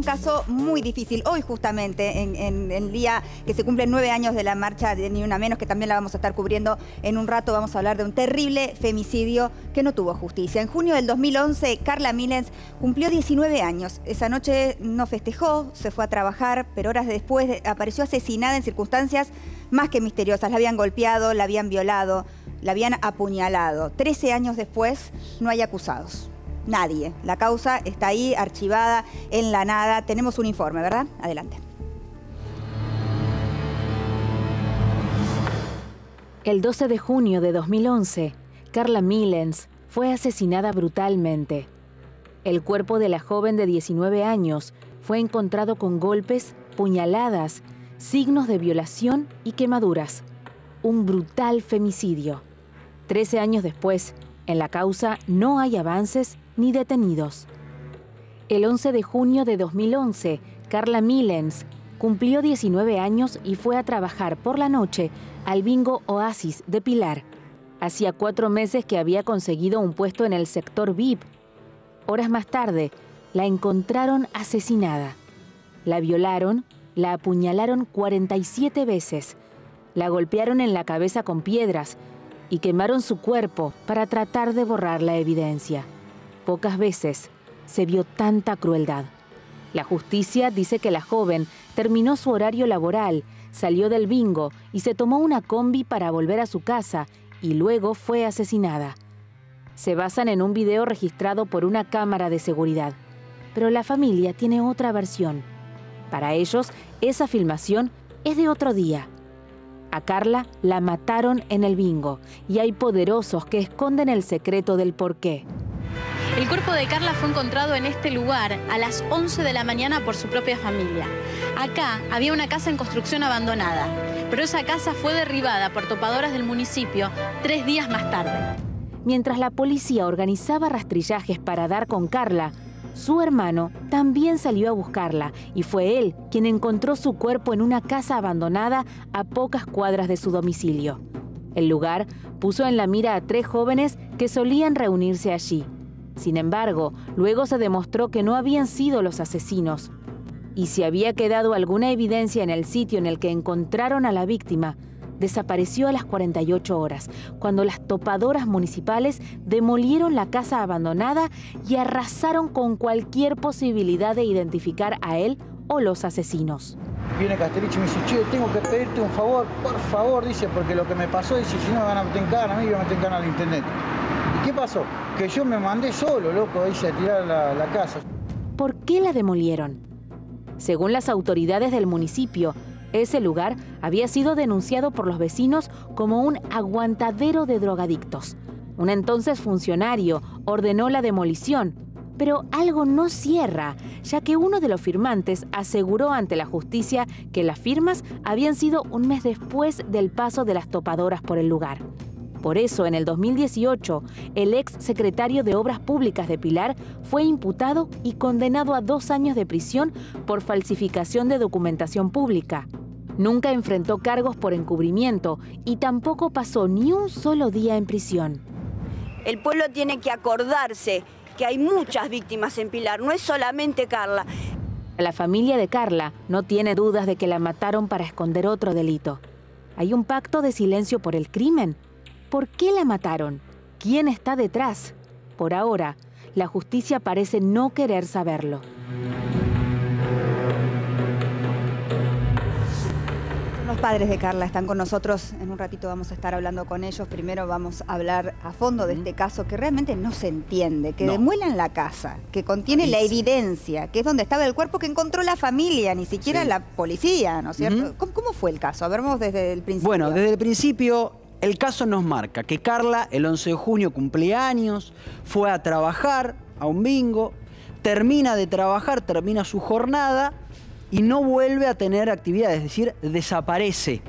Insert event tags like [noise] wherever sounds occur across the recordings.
un caso muy difícil. Hoy justamente, en, el día que se cumplen nueve años de la marcha de Ni Una Menos, que también la vamos a estar cubriendo en un rato, vamos a hablar de un terrible femicidio que no tuvo justicia. En junio del 2011, Carla milens cumplió 19 años. Esa noche no festejó, se fue a trabajar, pero horas después apareció asesinada en circunstancias más que misteriosas. La habían golpeado, la habían violado, la habían apuñalado. Trece años después, no hay acusados nadie. La causa está ahí, archivada, en la nada. Tenemos un informe, ¿verdad? Adelante. El 12 de junio de 2011, Carla Millens fue asesinada brutalmente. El cuerpo de la joven de 19 años fue encontrado con golpes, puñaladas, signos de violación y quemaduras. Un brutal femicidio. Trece años después, en la causa no hay avances ni detenidos. El 11 de junio de 2011, Carla Millens cumplió 19 años y fue a trabajar por la noche al bingo Oasis de Pilar. Hacía cuatro meses que había conseguido un puesto en el sector VIP. Horas más tarde, la encontraron asesinada. La violaron, la apuñalaron 47 veces, la golpearon en la cabeza con piedras y quemaron su cuerpo para tratar de borrar la evidencia pocas veces se vio tanta crueldad. La justicia dice que la joven terminó su horario laboral, salió del bingo y se tomó una combi para volver a su casa y luego fue asesinada. Se basan en un video registrado por una cámara de seguridad, pero la familia tiene otra versión. Para ellos, esa filmación es de otro día. A Carla la mataron en el bingo y hay poderosos que esconden el secreto del porqué. El cuerpo de Carla fue encontrado en este lugar a las 11 de la mañana por su propia familia. Acá había una casa en construcción abandonada, pero esa casa fue derribada por topadoras del municipio tres días más tarde. Mientras la policía organizaba rastrillajes para dar con Carla, su hermano también salió a buscarla y fue él quien encontró su cuerpo en una casa abandonada a pocas cuadras de su domicilio. El lugar puso en la mira a tres jóvenes que solían reunirse allí. Sin embargo, luego se demostró que no habían sido los asesinos. Y si había quedado alguna evidencia en el sitio en el que encontraron a la víctima, desapareció a las 48 horas, cuando las topadoras municipales demolieron la casa abandonada y arrasaron con cualquier posibilidad de identificar a él o los asesinos. Viene y me dice, tengo que pedirte un favor, por favor, dice, porque lo que me pasó, dice, si no me van a meter a mí me van a meter al internet. ¿Qué pasó? Que yo me mandé solo, loco, irse a tirar la casa. ¿Por qué la demolieron? Según las autoridades del municipio, ese lugar había sido denunciado por los vecinos como un aguantadero de drogadictos. Un entonces funcionario ordenó la demolición, pero algo no cierra, ya que uno de los firmantes aseguró ante la justicia que las firmas habían sido un mes después del paso de las topadoras por el lugar. Por eso, en el 2018, el ex secretario de Obras Públicas de Pilar fue imputado y condenado a dos años de prisión por falsificación de documentación pública. Nunca enfrentó cargos por encubrimiento y tampoco pasó ni un solo día en prisión. El pueblo tiene que acordarse que hay muchas víctimas en Pilar, no es solamente Carla. La familia de Carla no tiene dudas de que la mataron para esconder otro delito. ¿Hay un pacto de silencio por el crimen? ¿Por qué la mataron? ¿Quién está detrás? Por ahora, la justicia parece no querer saberlo. Los padres de Carla están con nosotros. En un ratito vamos a estar hablando con ellos. Primero vamos a hablar a fondo de este caso que realmente no se entiende, que demuelan la casa, que contiene la evidencia, que es donde estaba el cuerpo que encontró la familia, ni siquiera la policía, ¿no es cierto? ¿Cómo, fue el caso? A ver, desde el principio. Bueno, desde el principio el caso nos marca que Carla el 11 de junio cumple años, fue a trabajar a un bingo, termina de trabajar, termina su jornada y no vuelve a tener actividad, es decir, desaparece.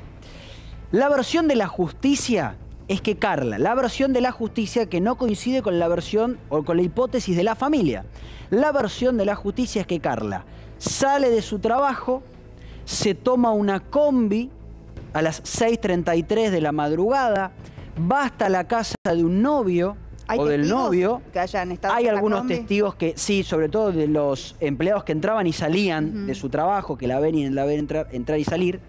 La versión de la justicia es que Carla, la versión de la justicia que no coincide con la versión o con la hipótesis de la familia. La versión de la justicia es que Carla sale de su trabajo, se toma una combi a las 6.33 de la madrugada, va hasta la casa de un novio o del novio. Que hay algunos testigos que, sí, sobre todo de los empleados que entraban y salían de su trabajo, que la ven y la ven entrar y salir,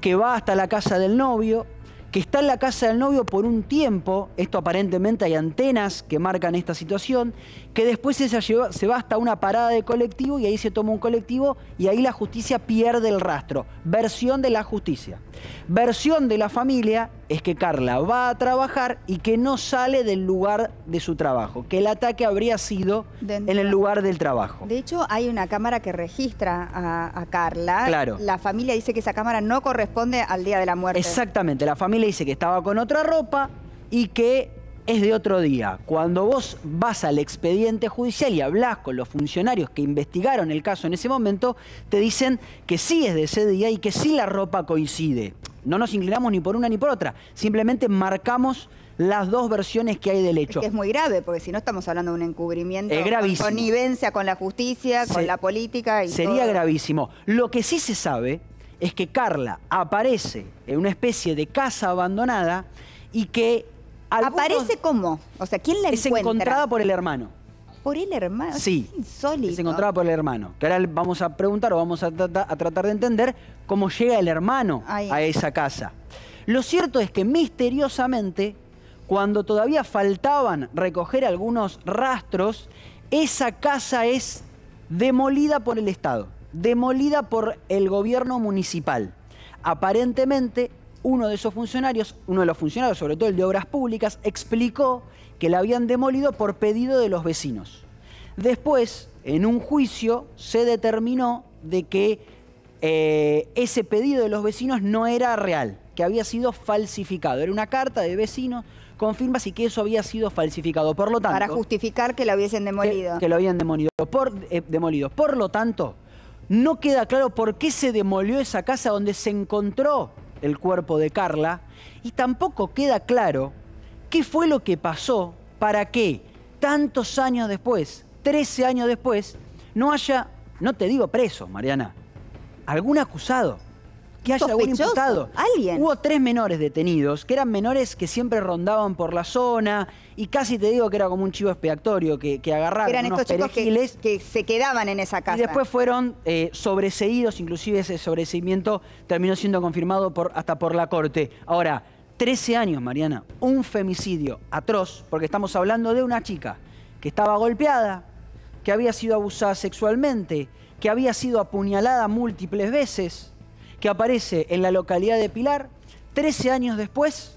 que va hasta la casa del novio, que está en la casa del novio por un tiempo, esto aparentemente hay antenas que marcan esta situación, que después se, se va hasta una parada de colectivo y ahí se toma un colectivo y ahí la justicia pierde el rastro. Versión de la justicia. Versión de la familia es que Carla va a trabajar y que no sale del lugar de su trabajo, que el ataque habría sido en el lugar del trabajo. De hecho, hay una cámara que registra a, Carla. Claro. La familia dice que esa cámara no corresponde al día de la muerte. Exactamente, la familia dice que estaba con otra ropa y que es de otro día. Cuando vos vas al expediente judicial y hablas con los funcionarios que investigaron el caso en ese momento, te dicen que sí es de ese día y que sí la ropa coincide. No nos inclinamos ni por una ni por otra. Simplemente marcamos las dos versiones que hay del hecho. Es, muy grave, porque si no estamos hablando de un encubrimiento, es connivencia con la justicia, con la política. Y sería gravísimo. Lo que sí se sabe es que Carla aparece en una especie de casa abandonada y que... ¿Aparece cómo? O sea, ¿quién la encuentra? Es encontrada por el hermano por el hermano. Sí. [laughs] Se encontraba por el hermano. Que ahora vamos a preguntar o vamos a, tratar de entender cómo llega el hermano a esa casa. Lo cierto es que misteriosamente, cuando todavía faltaban recoger algunos rastros, esa casa es demolida por el Estado, demolida por el gobierno municipal. Aparentemente, uno de esos funcionarios, uno de los funcionarios, sobre todo el de Obras Públicas, explicó que la habían demolido por pedido de los vecinos. Después, en un juicio, se determinó de que eh, ese pedido de los vecinos no era real, que había sido falsificado. Era una carta de vecinos con firmas y que eso había sido falsificado. Por lo tanto, para justificar que la hubiesen demolido. Que, lo habían demolido. Por, eh, demolido. Por lo tanto, no queda claro por qué se demolió esa casa donde se encontró el cuerpo de Carla y tampoco queda claro ¿Qué fue lo que pasó para que tantos años después, 13 años después, no haya, no te digo preso, Mariana, algún acusado? Que haya algún imputado. ¿Alguien? Hubo tres menores detenidos, que eran menores que siempre rondaban por la zona, y casi te digo que era como un chivo expiatorio que, que agarraron Eran unos estos chicos que, se quedaban en esa casa. Y después fueron eh, sobreseídos, inclusive ese sobreseimiento terminó siendo confirmado hasta por la corte. Ahora, 13 años, Mariana, un femicidio atroz, porque estamos hablando de una chica que estaba golpeada, que había sido abusada sexualmente, que había sido apuñalada múltiples veces, que aparece en la localidad de Pilar, 13 años después,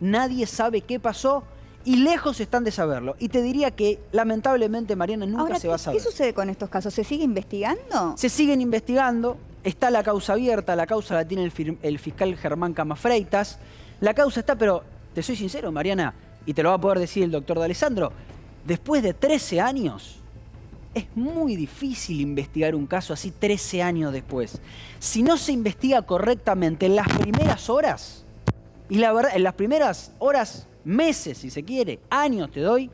nadie sabe qué pasó y lejos están de saberlo. Y te diría que lamentablemente Mariana nunca se va a saber. ¿Qué sucede con estos casos? ¿Se sigue investigando? Se siguen investigando, está la causa abierta, la causa la tiene el, fiscal Germán Camafreitas. Freitas la causa está, pero te soy sincero, Mariana, y te lo va a poder decir el doctor de Alessandro, después de 13 años, es muy difícil investigar un caso así 13 años después. Si no se investiga correctamente en las primeras horas, y la verdad, en las primeras horas, meses si se quiere, años te doy,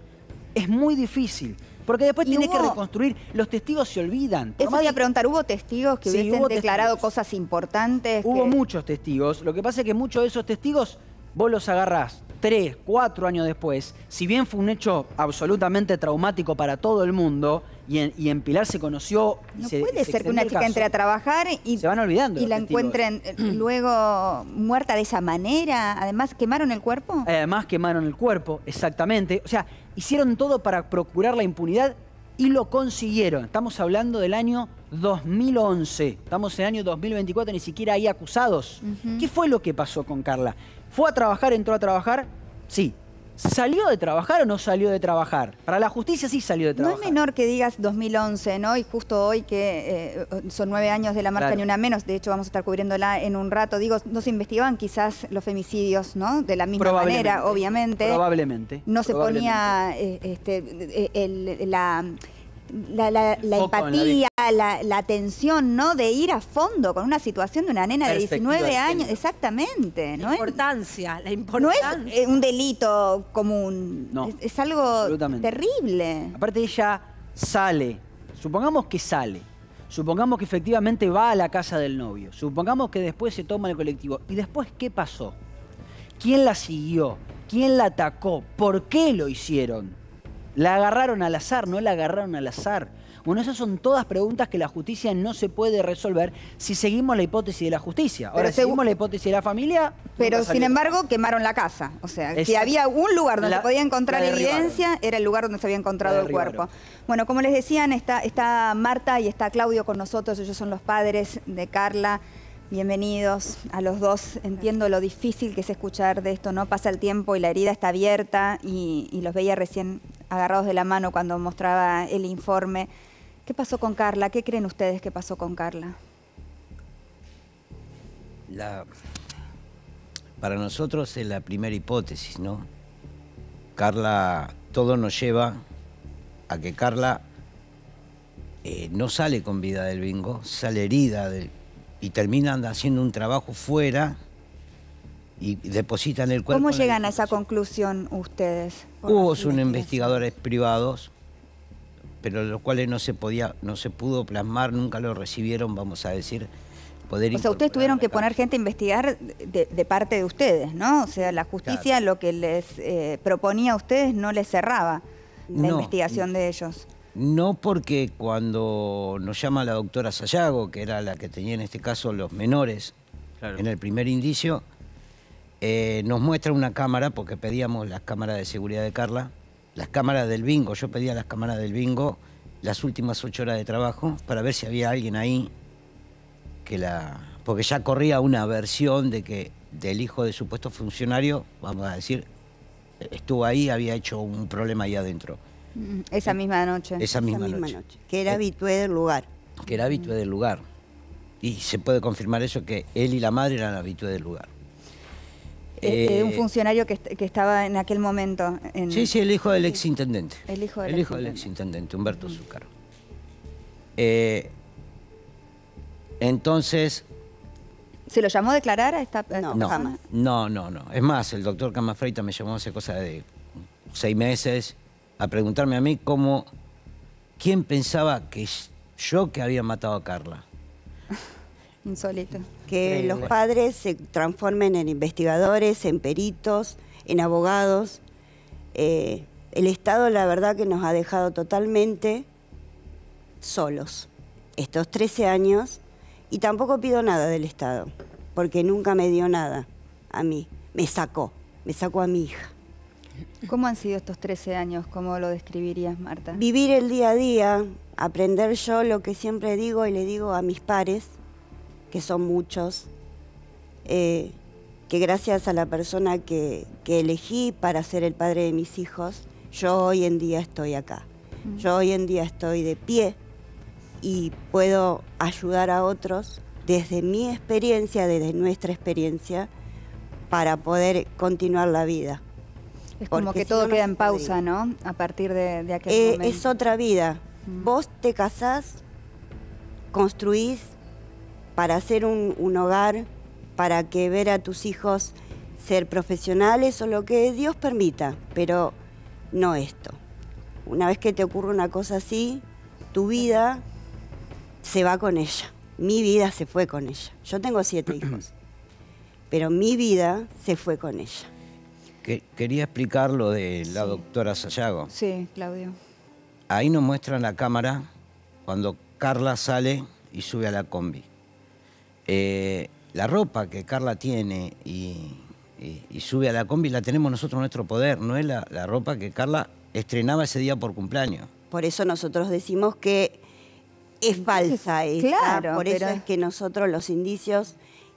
es muy difícil porque después tienes que reconstruir. Los testigos se olvidan. Eso voy a preguntar, ¿hubo testigos que hubiesen declarado cosas importantes? Hubo muchos testigos. Lo que pasa es que muchos de esos testigos vos los agarrás tres, cuatro años después. Si bien fue un hecho absolutamente traumático para todo el mundo y en, Pilar se conoció. No puede ser que una chica entre a trabajar y, se van olvidando y la encuentren eh, mm. luego muerta de esa manera. Además, ¿quemaron el cuerpo? Eh, además, quemaron el cuerpo, exactamente. O sea, hicieron todo para procurar la impunidad y lo consiguieron. Estamos hablando del año 2011. Estamos en el año 2024, ni siquiera hay acusados. ¿Qué fue lo que pasó con Carla? Fue a trabajar, entró a trabajar, sí, ¿Salió de trabajar o no salió de trabajar? Para la justicia sí salió de trabajar. No es menor que digas 2011, ¿no? Y justo hoy que eh, son nueve años de la marca ni una menos, de hecho vamos a estar cubriéndola en un rato. Digo, no se investigaban quizás los femicidios, ¿no? De la misma manera, obviamente. Probablemente. No se ponía eh, este, eh, la la, empatía, la, atención, ¿no? De ir a fondo con una situación de una nena de 19 años. Exactamente. ¿no? La importancia, la importancia. No es eh, un delito común. No, es, es, algo terrible. Aparte ella sale, supongamos que sale, supongamos que efectivamente va a la casa del novio, supongamos que después se toma el colectivo. ¿Y después qué pasó? ¿Quién la siguió? ¿Quién la atacó? ¿Por qué lo hicieron? ¿La agarraron al azar? ¿No la agarraron al azar? Bueno, esas son todas preguntas que la justicia no se puede resolver si seguimos la hipótesis de la justicia. Ahora, seguimos la hipótesis de la familia. Pero sin embargo, quemaron la casa. O sea, si había un lugar donde se podía encontrar evidencia, era el lugar donde se había encontrado el cuerpo. Bueno, como les decían, está Marta y está Claudio con nosotros. Ellos son los padres de Carla. Bienvenidos a los dos. Entiendo lo difícil que es escuchar de esto, ¿no? Pasa el tiempo y la herida está abierta y, los veía recién agarrados de la mano cuando mostraba el informe. ¿Qué pasó con Carla? ¿Qué creen ustedes que pasó con Carla? Para nosotros es la primera hipótesis, ¿no? Carla, todo nos lleva a que Carla eh, no sale con vida del bingo, sale herida del y terminan haciendo un trabajo fuera y depositan el cuerpo. ¿Cómo llegan a esa conclusión ustedes? Hubo son investigadores privados, pero los cuales no se podía, no se pudo plasmar, nunca lo recibieron, vamos a decir. Poder o sea, ustedes tuvieron que poner gente a investigar de, parte de ustedes, ¿no? O sea, la justicia lo que les eh, proponía a ustedes no les cerraba la investigación de ellos no porque cuando nos llama la doctora Sayago, que era la que tenía en este caso los menores, en el primer indicio, eh, nos muestra una cámara, porque pedíamos las cámaras de seguridad de Carla, las cámaras del bingo, yo pedía las cámaras del bingo las últimas ocho horas de trabajo para ver si había alguien ahí que la... Porque ya corría una versión de que del hijo de supuesto funcionario, vamos a decir, estuvo ahí, había hecho un problema ahí adentro. Esa ¿Eh? misma noche. Esa misma, noche. Que era eh, habitué del lugar. Que era habitué del lugar. Y se puede confirmar eso, que él y la madre eran habitué del lugar. Eh, un funcionario que, estaba en aquel momento. Sí, sí, el hijo del exintendente. El hijo del, el hijo del exintendente, Humberto Azúcar. entonces... ¿Se lo llamó a declarar a esta, no, no, No, Es más, el doctor Camafreita me llamó hace cosa de seis meses a preguntarme a mí cómo, quién pensaba que yo que había matado a Carla. [laughs] Insólito. Que los padres se transformen en investigadores, en peritos, en abogados. Eh, el Estado, la verdad, que nos ha dejado totalmente solos estos 13 años y tampoco pido nada del Estado, porque nunca me dio nada a mí. Me sacó, me sacó a mi hija. ¿Cómo han sido estos 13 años? ¿Cómo lo describirías, Marta? Vivir el día a día, aprender yo lo que siempre digo y le digo a mis pares, que son muchos, eh, que gracias a la persona que, elegí para ser el padre de mis hijos, yo hoy en día estoy acá. Mm. Yo hoy en día estoy de pie y puedo ayudar a otros desde mi experiencia, desde nuestra experiencia, para poder continuar la vida. Es como que todo queda en pausa, ¿no? A partir de, aquel eh, momento. Es otra vida. Mm. Vos te casás, construís para hacer un, un hogar, para que ver a tus hijos ser profesionales o lo que Dios permita, pero no esto. Una vez que te ocurre una cosa así, tu vida se va con ella. Mi vida se fue con ella. Yo tengo siete hijos, pero mi vida se fue con ella quería explicar lo de la doctora Sayago. Sí, Claudio. Ahí nos muestran la cámara cuando Carla sale y sube a la combi. Eh, la ropa que Carla tiene y, sube a la combi la tenemos nosotros en nuestro poder, no es la, ropa que Carla estrenaba ese día por cumpleaños. Por eso nosotros decimos que es falsa esta. Claro, por eso es que nosotros los indicios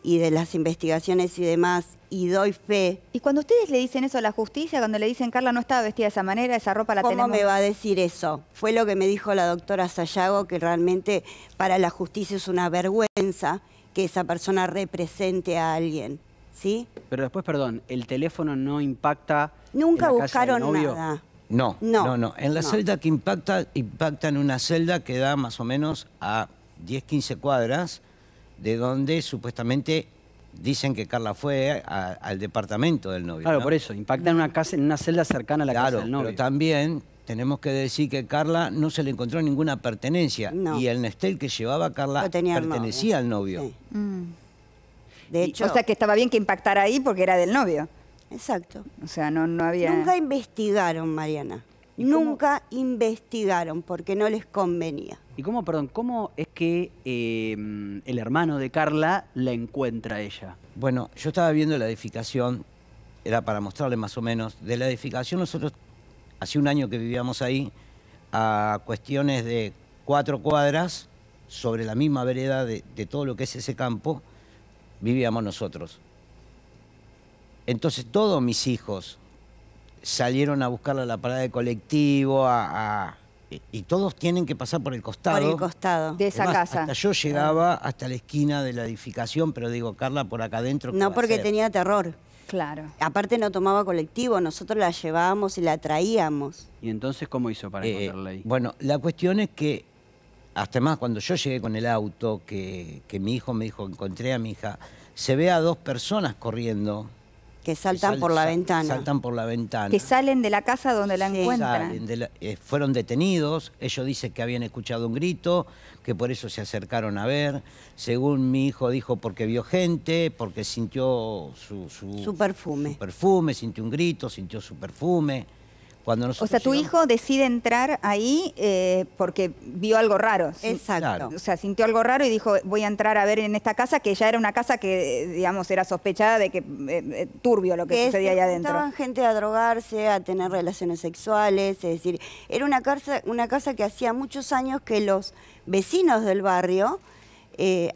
y de las investigaciones y demás, y doy fe. Y cuando ustedes le dicen eso a la justicia, cuando le dicen Carla no estaba vestida de esa manera, esa ropa la ¿Cómo me va a decir eso? Fue lo que me dijo la doctora Sayago, que realmente para la justicia es una vergüenza que esa persona represente a alguien, ¿sí? Pero después, perdón, ¿el teléfono no impacta Nunca buscaron nada. No, no, no, En la celda que impacta, impacta en una celda que da más o menos a 10, 15 cuadras, de donde supuestamente dicen que Carla fue al departamento del novio. Claro, por eso, impacta en una casa, en una celda cercana a la casa del novio. Pero también tenemos que decir que Carla no se le encontró ninguna pertenencia. Y el Nestel que llevaba Carla pertenecía al novio. Mm. De hecho. o sea que estaba bien que impactara ahí porque era del novio. Exacto. O sea, no, había. Nunca investigaron, Mariana. Nunca investigaron porque no les convenía. ¿Y cómo, perdón, cómo es que em, el hermano de Carla la encuentra ella? Bueno, yo estaba viendo la edificación, era para mostrarle más o menos, de la edificación nosotros, hace un año que vivíamos ahí, a cuestiones de cuatro cuadras, sobre la misma vereda de, todo lo que es ese campo, vivíamos nosotros. Entonces todos mis hijos salieron a buscarla a la parada de colectivo, a y todos tienen que pasar por el costado. Por el costado. De esa casa. Hasta yo llegaba hasta la esquina de la edificación, pero digo, Carla, por acá adentro. No, porque tenía terror. Claro. Aparte no tomaba colectivo, nosotros la llevábamos y la traíamos. ¿Y entonces cómo hizo para eh, encontrarla ahí? bueno, la cuestión es que, hasta más, cuando yo llegué con el auto, que, que mi hijo me dijo, encontré a mi hija, se ve a dos personas corriendo que saltan por la ventana. por la ventana. Que salen de la casa donde la encuentran. Eh, fueron detenidos, ellos dicen que habían escuchado un grito, que por eso se acercaron a ver. Según mi hijo dijo, porque vio gente, porque sintió su, perfume. Su perfume, sintió un grito, sintió su perfume o sea, tu hijo decide entrar ahí eh, porque vio algo raro. Exacto. O sea, sintió algo raro y dijo, voy a entrar a ver en esta casa, que ya era una casa que, digamos, era sospechada de que eh, eh, turbio lo que, sucedía allá adentro. Estaban gente a drogarse, a tener relaciones sexuales, es decir, era una casa, una casa que hacía muchos años que los vecinos del barrio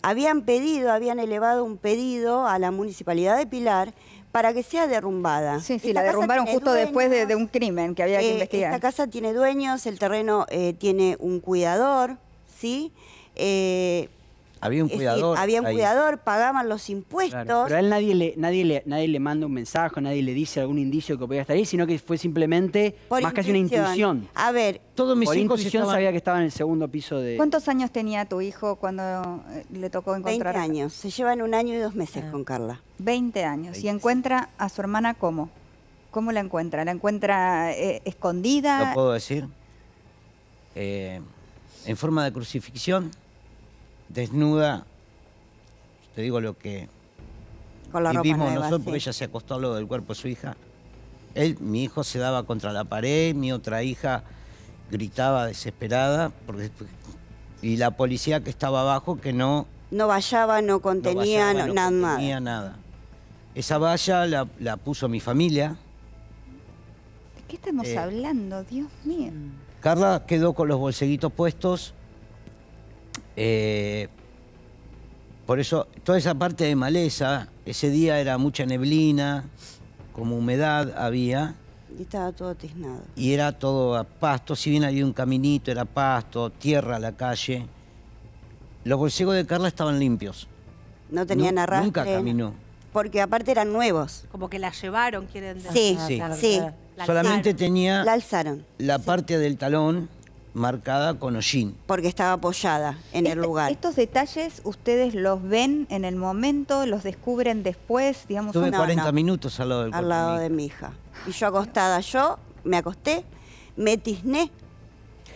habían pedido, habían elevado un pedido a la municipalidad de Pilar para que sea derrumbada. Sí, sí, la derrumbaron justo después de, un crimen que había que eh, investigar. Esta casa tiene dueños, el terreno eh, tiene un cuidador, ¿sí? Eh, había un cuidador. había un cuidador, pagaban los impuestos. pero a él nadie le, nadie, le, nadie le manda un mensaje, nadie le dice algún indicio que podía estar ahí, sino que fue simplemente más que casi una intuición. A ver. Todos mi Por intuición sabía que estaba en el segundo piso de... ¿Cuántos años tenía tu hijo cuando eh, le tocó encontrar? 20 años. Se llevan un año y dos meses ah. con Carla. 20 años. ¿Y encuentra a su hermana cómo? ¿Cómo la encuentra? ¿La encuentra eh, escondida? ¿Lo puedo decir? Eh, en forma de crucifixión desnuda, te digo lo que Con la vivimos ropa nosotros, porque ella se acostó a lo del cuerpo de su hija. Él, mi hijo se daba contra la pared, mi otra hija gritaba desesperada, porque, y la policía que estaba abajo que no... No vallaba, no contenía, no nada. nada. Esa valla la, puso mi familia. ¿De qué estamos eh, hablando? Dios mío. Carla quedó con los bolseguitos puestos, eh, por eso, toda esa parte de maleza, ese día era mucha neblina, como humedad había. Y estaba todo tiznado. Y era todo a pasto, si bien había un caminito, era pasto, tierra la calle. Los bolsegos de Carla estaban limpios. No tenían arrastre. Nunca caminó. Porque aparte eran nuevos. Como que la llevaron, quieren decir. Sí, ah, Solamente tenía... La alzaron. La parte del talón, marcada con hollín. Porque estaba apoyada en el este, lugar. ¿Estos detalles ustedes los ven en el momento, los descubren después? digamos 40 minutos al lado del Al lado de mi hija. Y yo acostada, yo me acosté, me tizné,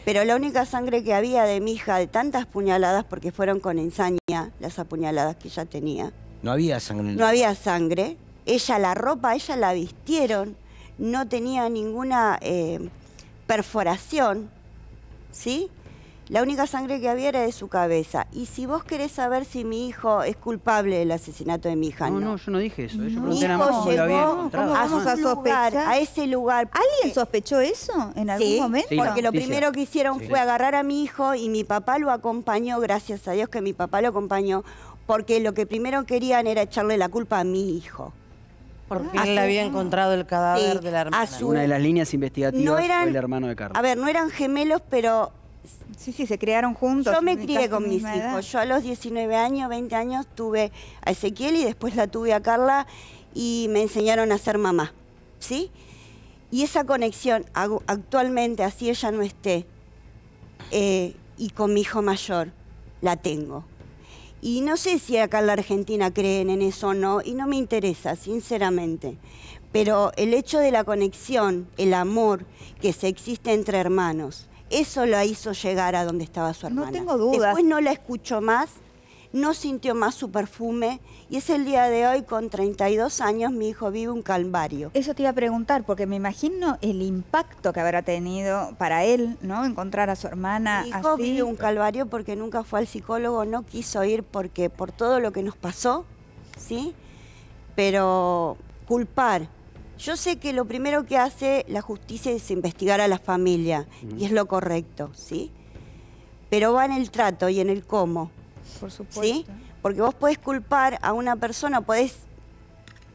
pero la única sangre que había de mi hija, de tantas puñaladas, porque fueron con ensaña las apuñaladas que ella tenía. No había sangre. No había sangre. Ella la ropa, ella la vistieron, no tenía ninguna eh, perforación ¿sí? La única sangre que había era de su cabeza. Y si vos querés saber si mi hijo es culpable del asesinato de mi hija, no. No, yo no dije eso. ¿eh? Yo mi hijo llegó a, sospechar? a ese lugar. ¿Alguien sospechó eso en algún momento? porque lo primero que hicieron fue agarrar a mi hijo y mi papá lo acompañó, gracias a Dios que mi papá lo acompañó, porque lo que primero querían era echarle la culpa a mi hijo. Porque ah, él había encontrado el cadáver de la hermana. Una de las líneas investigativas no fue hermano de Carla. A ver, no eran gemelos, pero... Sí, sí, se criaron juntos. Yo me crié con mis hijos. Yo a los 19 años, 20 años, tuve a Ezequiel y después la tuve a Carla y me enseñaron a ser mamá, ¿sí? Y esa conexión, actualmente, así ella no esté, eh, y con mi hijo mayor, la tengo. Y no sé si acá en la Argentina creen en eso o no, y no me interesa, sinceramente. Pero el hecho de la conexión, el amor que se existe entre hermanos, eso la hizo llegar a donde estaba su hermana. No tengo dudas. Después no la escucho más no sintió más su perfume y es el día de hoy, con 32 años, mi hijo vive un calvario. Eso te iba a preguntar, porque me imagino el impacto que habrá tenido para él, ¿no? Encontrar a su hermana. Mi hijo vive un calvario porque nunca fue al psicólogo, no quiso ir porque por todo lo que nos pasó, ¿sí? Pero culpar. Yo sé que lo primero que hace la justicia es investigar a la familia, y es lo correcto, ¿sí? Pero va en el trato y en el cómo. Por supuesto. Porque vos podés culpar a una persona, podés,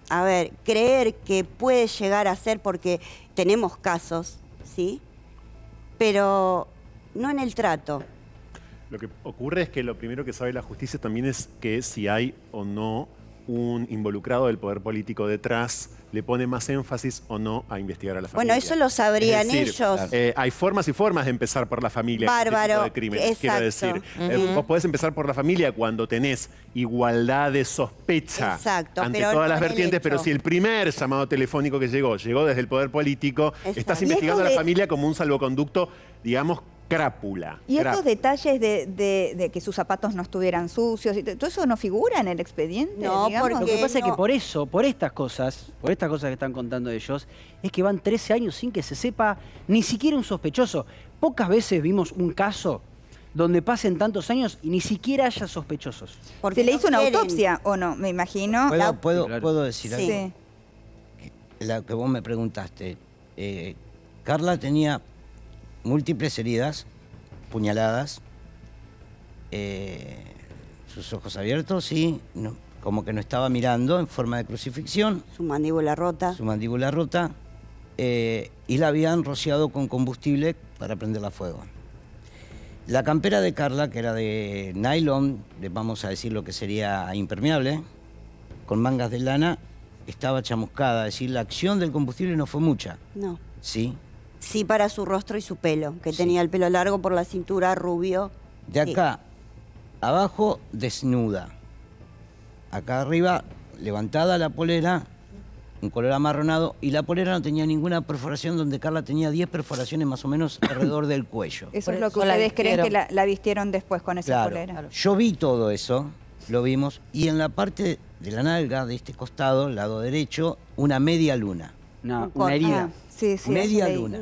a ver, creer que puede llegar a ser porque tenemos casos, ¿sí? Pero no en el trato. Lo que ocurre es que lo primero que sabe la justicia también es que si hay o no un involucrado del poder político detrás le pone más énfasis o no a investigar a la familia. Bueno, eso lo sabrían ellos. Eh, hay formas y formas de empezar por la familia. Este Bárbaro. quiero decir. Eh, vos podés empezar por la familia cuando tenés igualdad de sospecha exacto, ante todas las vertientes, pero si el primer llamado telefónico que llegó, llegó desde el poder político, estás investigando a la familia como un salvoconducto, digamos, Crápula. Y estos detalles de, que sus zapatos no estuvieran sucios, todo eso no figura en el expediente. No, porque lo que pasa es que por eso, por estas cosas, por estas cosas que están contando ellos, es que van 13 años sin que se sepa ni siquiera un sospechoso. Pocas veces vimos un caso donde pasen tantos años y ni siquiera haya sospechosos. ¿Se le hizo una autopsia o no? Me imagino. ¿Puedo, puedo, ¿puedo decir algo? Sí. La que vos me preguntaste. Eh, Carla tenía múltiples heridas, puñaladas, eh, sus ojos abiertos y como que no estaba mirando en forma de crucifixión. Su mandíbula rota. Su mandíbula rota. Eh, y la habían rociado con combustible para prenderla fuego. La campera de Carla, que era de nylon, vamos a decir lo que sería impermeable, con mangas de lana, estaba chamuscada. Es decir, la acción del combustible no fue mucha. No. Sí, Sí, para su rostro y su pelo, que tenía el pelo largo por la cintura, rubio. De acá, abajo, desnuda. Acá arriba, levantada la polera, un color amarronado, y la polera no tenía ninguna perforación, donde Carla tenía 10 perforaciones más o menos [coughs] alrededor del cuello. Eso es lo que ustedes creen que la, vistieron después con esa polera. Yo vi todo eso, lo vimos, y en la parte de la nalga, de este costado, lado derecho, una media luna. una herida. Ah media luna.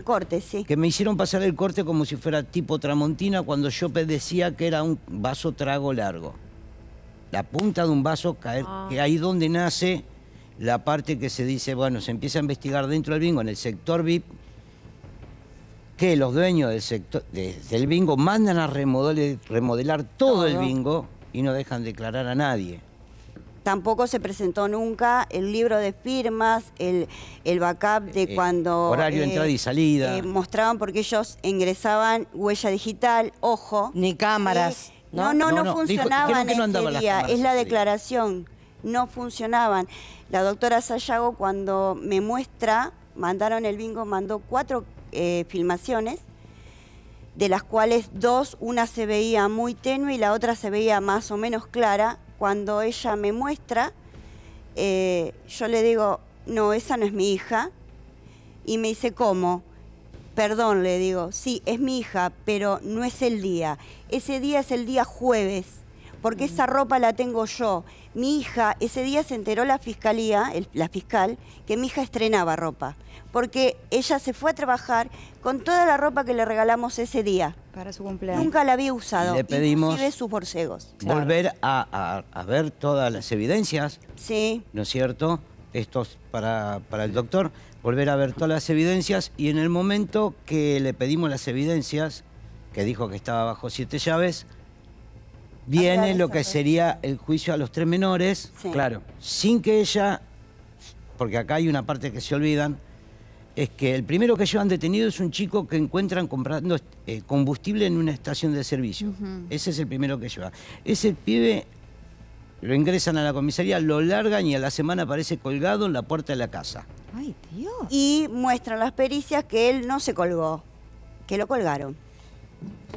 Que me hicieron pasar el corte como si fuera tipo tramontina cuando yo decía que era un vaso trago largo. La punta de un vaso caer, ah. que ahí donde nace la parte que se dice, bueno, se empieza a investigar dentro del bingo, en el sector VIP, que los dueños del sector del bingo mandan a remodelar, todo el bingo y no dejan declarar a nadie. Tampoco se presentó nunca el libro de firmas, el, el backup de eh, cuando... Horario, de eh, entrada y salida. Eh, mostraban porque ellos ingresaban huella digital, ojo. Ni cámaras. no, no, no, funcionaban en día. es la declaración. No funcionaban. La doctora Sayago cuando me muestra, mandaron el bingo, mandó cuatro filmaciones de las cuales dos, una se veía muy tenue y la otra se veía más o menos clara, cuando ella me muestra, eh, yo le digo, no, esa no es mi hija. Y me dice, ¿cómo? Perdón, le digo, sí, es mi hija, pero no es el día. Ese día es el día jueves porque esa ropa la tengo yo. Mi hija, ese día se enteró la fiscalía, la fiscal, que mi hija estrenaba ropa, porque ella se fue a trabajar con toda la ropa que le regalamos ese día. Para su cumpleaños. Nunca la había usado. Le pedimos sus borcegos. Volver a, ver todas las evidencias. Sí. ¿No es cierto? Esto es para, para el doctor. Volver a ver todas las evidencias y en el momento que le pedimos las evidencias, que dijo que estaba bajo siete llaves, viene lo que sería el juicio a los tres menores, claro, sin que ella, porque acá hay una parte que se olvidan, es que el primero que llevan detenido es un chico que encuentran comprando eh, combustible en una estación de servicio. Ese es el primero que lleva. Ese pibe lo ingresan a la comisaría, lo largan y a la semana aparece colgado en la puerta de la casa. ¡Ay, Dios! Y muestran las pericias que él no se colgó, que lo colgaron.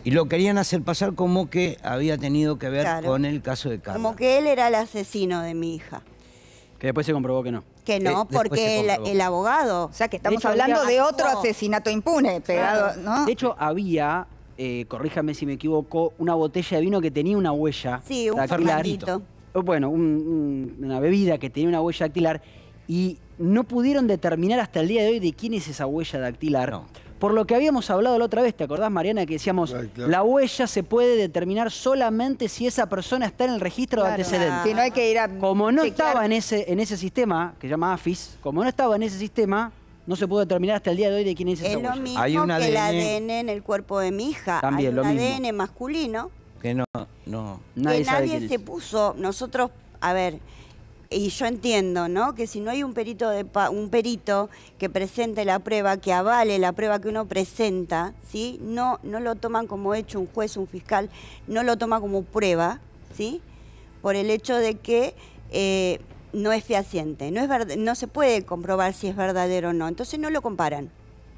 Y lo querían hacer pasar como que había tenido que ver con el caso de Carla. Como que él era el asesino de mi hija. Que después se comprobó que no. Que no, eh, porque el, abogado. O sea, que estamos hablando de otro asesinato impune, pegado, ¿no? De hecho, había, eh, corríjame si me equivoco, una botella de vino que tenía una huella. Sí, un dactilar. Eh, bueno, una bebida que tenía una huella dactilar y no pudieron determinar hasta el día de hoy de quién es esa huella dactilar. Por lo que habíamos hablado la otra vez, ¿te acordás, Mariana, que decíamos, la huella se puede determinar solamente si esa persona está en el registro de antecedentes? no hay que ir Como no estaba en ese, en ese sistema, que se llama AFIS, como no estaba en ese sistema, no se pudo determinar hasta el día de hoy de quién es esa Es lo mismo hay un ADN... el ADN en el cuerpo de mi hija. También, hay un ADN masculino. Que no, no. Nadie que nadie se puso, nosotros, a ver y yo entiendo, ¿no? Que si no hay un perito de un perito que presente la prueba, que avale la prueba que uno presenta, ¿sí? No no lo toman como hecho un juez, un fiscal, no lo toma como prueba, ¿sí? Por el hecho de que eh, no es fehaciente, no es no se puede comprobar si es verdadero o no, entonces no lo comparan.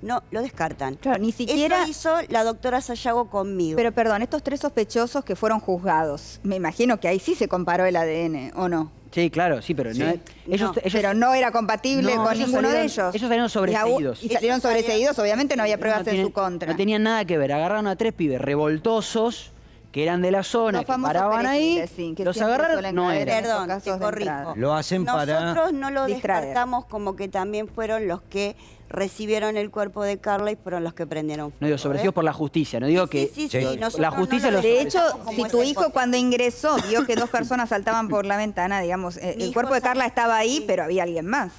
No, lo descartan. Claro, ni siquiera. Eso hizo la doctora Sayago conmigo. Pero perdón, estos tres sospechosos que fueron juzgados, me imagino que ahí sí se comparó el ADN, ¿o no? Sí, claro, sí, pero no... Ellos, ellos- no era compatible con ninguno de ellos. ellos salieron sobreseídos. Y, salieron sobreseídos, obviamente no había pruebas en su contra. No tenían nada que ver. Agarraron a tres pibes revoltosos que eran de la zona, paraban ahí, los agarraron, no Perdón, corrijo. Lo hacen para Nosotros no lo descartamos como que también fueron los que recibieron el cuerpo de Carla y fueron los que prendieron No digo sobrevivió ¿eh? por la justicia, no digo que... Sí, sí, la justicia no De hecho, si tu hijo cuando ingresó vio que dos personas saltaban por la ventana, digamos, eh, el cuerpo de Carla estaba ahí, pero había alguien más.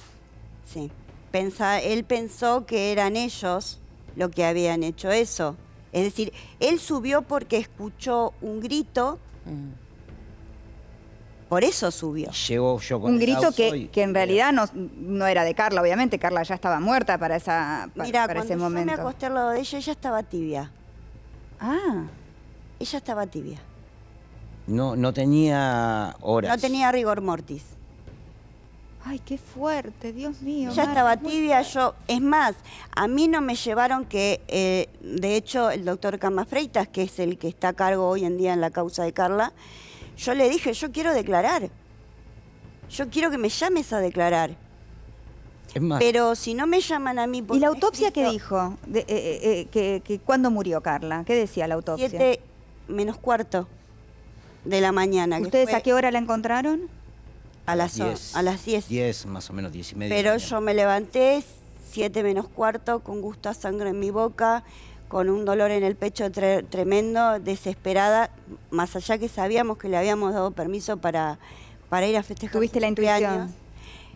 Sí. Pensa, él pensó que eran ellos los que habían hecho eso. Es decir, él subió porque escuchó un grito... Mm por eso subió. Llegó yo con Un grito que, que en realidad no, no era de Carla, obviamente. Carla ya estaba muerta para, esa, ese momento. Mira, cuando me acosté al de ella, ella estaba tibia. Ah. Ella estaba tibia. No, no tenía horas. No tenía rigor mortis. Ay, qué fuerte, Dios mío. Ya estaba tibia, yo... Es más, a mí no me llevaron que, eh, de hecho, el doctor Cama Freitas, que es el que está a cargo hoy en día en la causa de Carla, yo le dije, yo quiero declarar. Yo quiero que me llames a declarar. Es más. Pero si no me llaman a mí... ¿Y la autopsia qué dijo? Eh, eh, eh, que, ¿Cuándo murió Carla? ¿Qué decía la autopsia? Siete menos cuarto de la mañana. ¿Ustedes a qué hora la encontraron? A las diez. A las 10. 10, más o menos, diez y media. Pero yo me levanté siete menos cuarto con gusto a sangre en mi boca con un dolor en el pecho tremendo, desesperada, más allá que sabíamos que le habíamos dado permiso para, para ir a festejar. ¿Tuviste la intuición?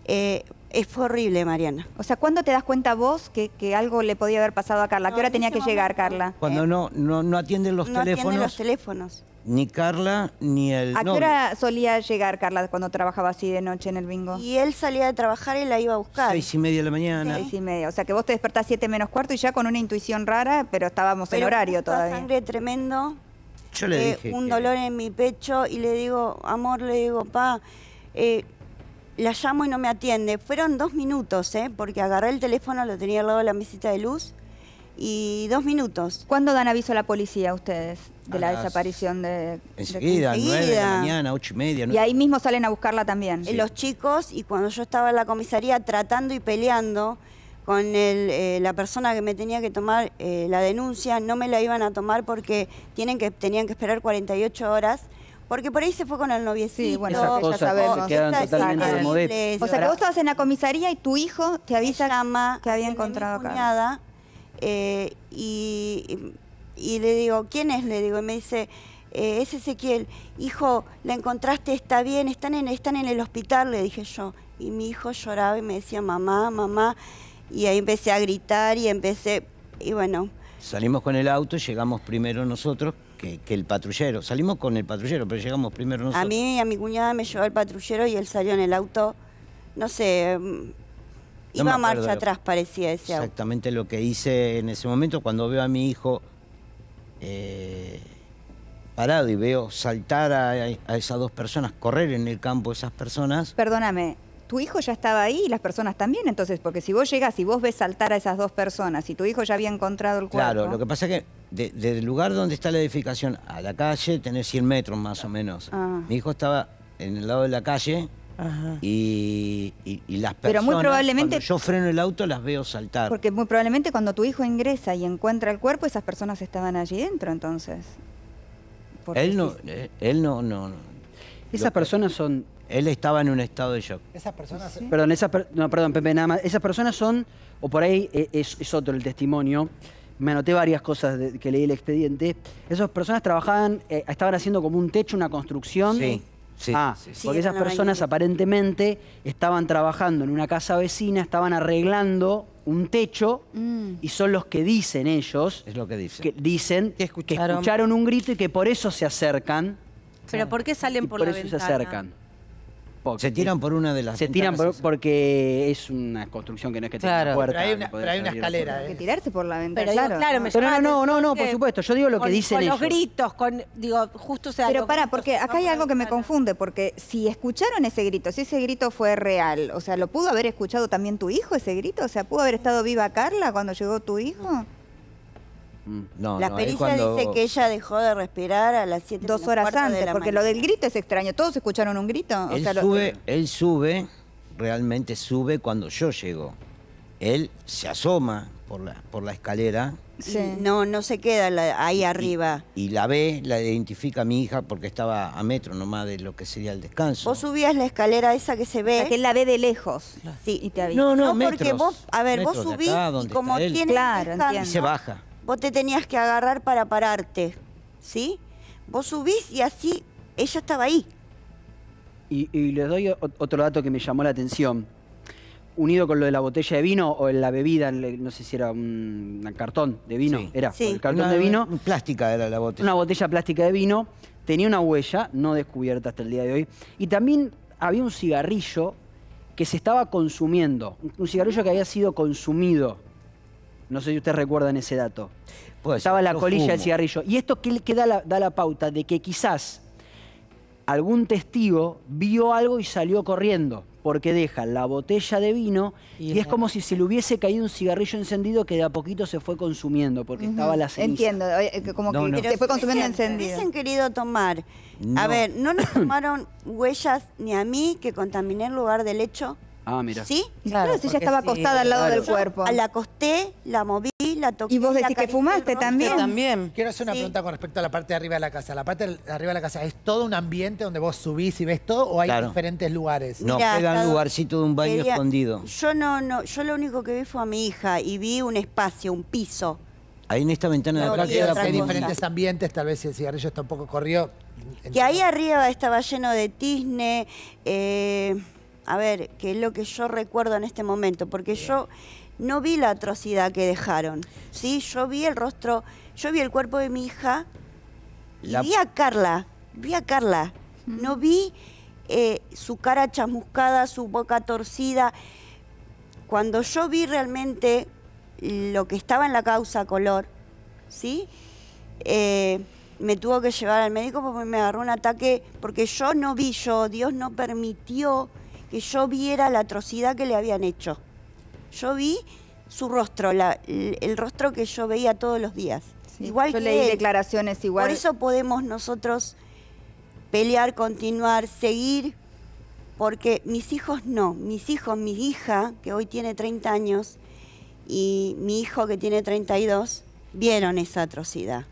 Eh, es horrible, Mariana. O sea, ¿cuándo te das cuenta vos que, algo le podía haber pasado a Carla? que hora tenía que llegar, Carla? Cuando eh, no, no, atienden los teléfonos. No atienden los teléfonos. Ni Carla ni el. ¿A qué hora solía llegar Carla cuando trabajaba así de noche en el bingo? Y él salía de trabajar y la iba a buscar. Seis y media de la mañana. Seis y media. O sea que vos te despertás siete menos cuarto y ya con una intuición rara, pero estábamos en horario todavía. sangre tremendo. Yo eh, Un dolor en mi pecho y le digo, amor, le digo, pa. Eh, la llamo y no me atiende. Fueron dos minutos, ¿eh? porque agarré el teléfono, lo tenía al lado de la mesita de luz y dos minutos. ¿Cuándo dan aviso a la policía ustedes de la desaparición de... Enseguida, nueve de la mañana, ocho y media. Y ahí mismo salen a buscarla también. Los chicos, y cuando yo estaba en la comisaría tratando y peleando con eh, la persona que me tenía que tomar eh, la denuncia, no me la iban a tomar porque tienen que, tenían que esperar 48 horas. Porque por ahí se fue con el noviecito. Sí, bueno, ya sabemos. O sea, que vos estabas en la comisaría y tu hijo te avisa que había encontrado acá. Eh, y, le digo, ¿quién es? Le digo, y me dice, ese eh, es Ezequiel. Hijo, la encontraste, está bien, están en, están en el hospital, le dije yo. Y mi hijo lloraba y me decía, mamá, mamá. Y ahí empecé a gritar y empecé, y bueno. Salimos con el auto, llegamos primero nosotros, que, que, el patrullero. Salimos con el patrullero, pero llegamos primero nosotros. A mí y a mi cuñada me llevó el patrullero y él salió en el auto, no sé, no Iba marcha atrás, parecía ese Exactamente lo que hice en ese momento cuando veo a mi hijo eh, parado y veo saltar a, esas dos personas, correr en el campo esas personas. Perdóname, tu hijo ya estaba ahí y las personas también, entonces, porque si vos llegas y vos ves saltar a esas dos personas y tu hijo ya había encontrado el cuerpo. Claro, lo que pasa es que de, desde el lugar donde está la edificación a la calle tenés 100 metros más o menos. Ah. Mi hijo estaba en el lado de la calle y, las personas, Pero muy probablemente, yo freno el auto, las veo saltar. Porque muy probablemente cuando tu hijo ingresa y encuentra el cuerpo, esas personas estaban allí dentro, entonces. Él no, eh, él no, no, Esas personas son... Él estaba en un estado de shock. Esas personas... Perdón, esas, no, perdón, Pepe, nada más. Esas personas son, o por ahí e-, es, otro el testimonio, me anoté varias cosas que leí el expediente. Esas personas trabajaban, eh, estaban haciendo como un techo, una construcción. Sí. Ah, porque esas personas aparentemente estaban trabajando en una casa vecina, estaban arreglando un techo mm. y son los que dicen ellos. Es lo que dicen. dicen que escucharon, un grito y que por eso se acercan. Pero ¿por qué salen por, por eso se acercan. Se tiran por una de las. Se tiran porque es una construcción que no es que tenga puerta. hay una, escalera. ¿eh? Hay que tirarse por la ventana. Pero claro, claro pero no, no, no, por supuesto. Yo digo lo que dicen con Los gritos, con digo, justo se. Pero para, porque acá hay algo que me confunde, porque si escucharon ese grito, si ese grito fue real, o sea, lo pudo haber escuchado también tu hijo ese grito, o sea, pudo haber estado viva Carla cuando llegó tu hijo. Mm. la pericia dice que ella dejó de respirar a las 7 Dos horas antes, porque lo del grito es extraño. ¿Todos escucharon un grito? Él, sube, realmente sube cuando yo llego. Él se asoma por la, por la escalera. No, no se queda ahí arriba. Y, la ve, la identifica a mi hija porque estaba a metro nomás de lo que sería el descanso. Vos subías la escalera esa que se ve. La que la ve de lejos. Sí, y te No, no, no porque vos, a ver, vos subís y como tiene y se baja vos te tenías que agarrar para pararte, ¿sí? Vos subís y así ella estaba ahí. Y, les doy otro dato que me llamó la atención. Unido con lo de la botella de vino o en la bebida, no sé si era un, cartón de vino, era el cartón de vino. Plástica era la botella. Una botella plástica de vino, tenía una huella, no descubierta hasta el día de hoy. Y también había un cigarrillo que se estaba consumiendo, un cigarrillo que había sido consumido no sé si ustedes recuerdan ese dato. Estaba la colilla del cigarrillo. Y esto que, da, la, pauta de que quizás algún testigo vio algo y salió corriendo, porque deja la botella de vino y, es como si se le hubiese caído un cigarrillo encendido que de a poquito se fue consumiendo, porque estaba la ceniza. Entiendo, eh, eh, como que se fue consumiendo encendido. Dicen querido tomar. A ver, ¿no nos [coughs] tomaron huellas ni a mí que contaminé el lugar del hecho? Ah, mira. ¿Sí? Claro, si ella estaba acostada al lado del cuerpo. la acosté, la moví, la toqué. ¿Y vos decís que fumaste también? también. Quiero hacer una pregunta con respecto a la parte de arriba de la casa. ¿La parte de arriba de la casa es todo un ambiente donde vos subís y ves todo o hay diferentes lugares? No, queda un lugarcito de un baño escondido. Yo no, no, yo lo único que vi fue a mi hija y vi un espacio, un piso. Ahí en esta ventana de atrás queda Hay diferentes ambientes, tal vez el cigarrillo está un poco corrido. Que ahí arriba estaba lleno de tizne, eh, a ver, qué es lo que yo recuerdo en este momento, porque yo no vi la atrocidad que dejaron, ¿sí? Yo vi el rostro, yo vi el cuerpo de mi hija, vi a Carla, vi a Carla, no vi eh, su cara chamuscada, su boca torcida. Cuando yo vi realmente lo que estaba en la causa color, ¿sí? Eh, me tuvo que llevar al médico porque me agarró un ataque, porque yo no vi, yo, Dios no permitió que yo viera la atrocidad que le habían hecho. Yo vi su rostro, la, el rostro que yo veía todos los días. igual yo que leí declaraciones igual. Por eso podemos nosotros pelear, continuar, seguir, porque mis hijos no, mis hijos, mi hija, que hoy tiene 30 años, y mi hijo que tiene 32, vieron esa atrocidad.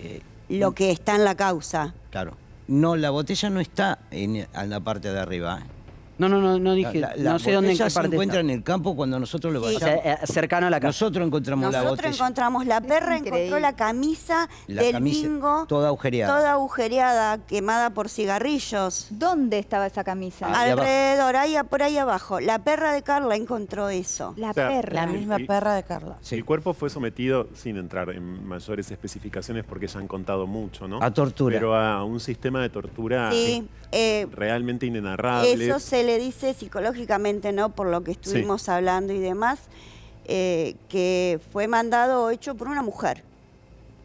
Eh, lo mm. que está en la causa. Claro. No, la botella no está en la parte de arriba. Eh. No, no, no, no dije. no sé dónde se encuentra en el campo cuando nosotros lo vayamos. Sí. Eh, eh, cercano a la casa. Nosotros encontramos la botella. Nosotros encontramos la perra, encontró la camisa del camisa, bingo. Toda agujereada. Toda agujereada, quemada por cigarrillos. ¿Dónde estaba esa camisa? Alrededor, por ahí abajo. La perra de Carla encontró eso. La perra. La misma perra de Carla. Sí. El cuerpo fue sometido, sin entrar en mayores especificaciones, porque ya han contado mucho, ¿no? A tortura. Pero a un sistema de tortura eh, realmente inenarrable. Eso se le dice psicológicamente, ¿no? Por lo que estuvimos hablando y demás, eh, que fue mandado o hecho por una mujer.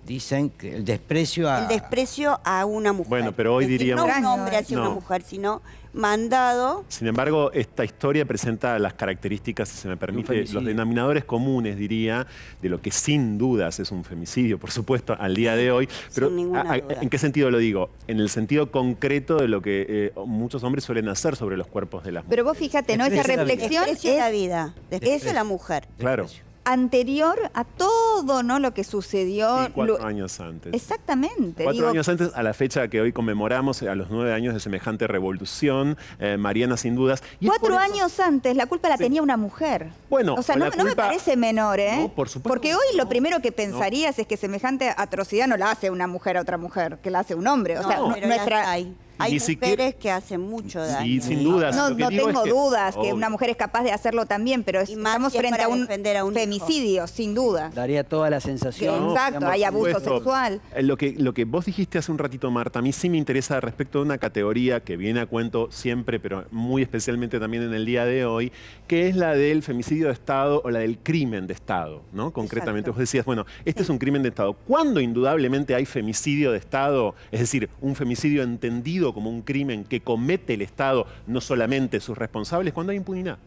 Dicen que el desprecio a... El desprecio a una mujer. Bueno, pero hoy diríamos... no un hombre hacia ¿eh? una mujer, sino mandado. Sin embargo, esta historia presenta las características, si se me permite, los denominadores comunes, diría, de lo que sin dudas es un femicidio, por supuesto, al día de hoy. Pero, ¿en qué sentido lo digo? En el sentido concreto de lo que eh, muchos hombres suelen hacer sobre los cuerpos de las mujeres. Pero vos fíjate, ¿no? Esa reflexión es, la vida. es, la mujer. Claro anterior a todo ¿no? lo que sucedió. cuatro años antes. Exactamente. Cuatro años antes a la fecha que hoy conmemoramos, eh, a los nueve años de semejante revolución, eh, Mariana sin dudas. cuatro años antes, la culpa la tenía una mujer. Bueno, o sea, no, me parece menor, ¿eh? por supuesto. Porque hoy lo primero que pensarías es que semejante atrocidad no la hace una mujer a otra mujer, que la hace un hombre. O sea, nuestra... ahí. Hay mujeres que hacen mucho daño. Sí, sin dudas. No, tengo dudas que, una mujer es capaz de hacerlo también, pero vamos estamos frente a un, a un femicidio, sin duda. Daría toda la sensación. exacto, hay abuso sexual. Eh, lo que, lo que vos dijiste hace un ratito, Marta, a mí sí me interesa respecto de una categoría que viene a cuento siempre, pero muy especialmente también en el día de hoy, que es la del femicidio de Estado o la del crimen de Estado, ¿no? Concretamente, vos decías, bueno, este es un crimen de Estado. ¿Cuándo indudablemente hay femicidio de Estado? Es decir, un femicidio entendido como un crimen que comete el Estado, no solamente sus responsables, cuando hay impunidad.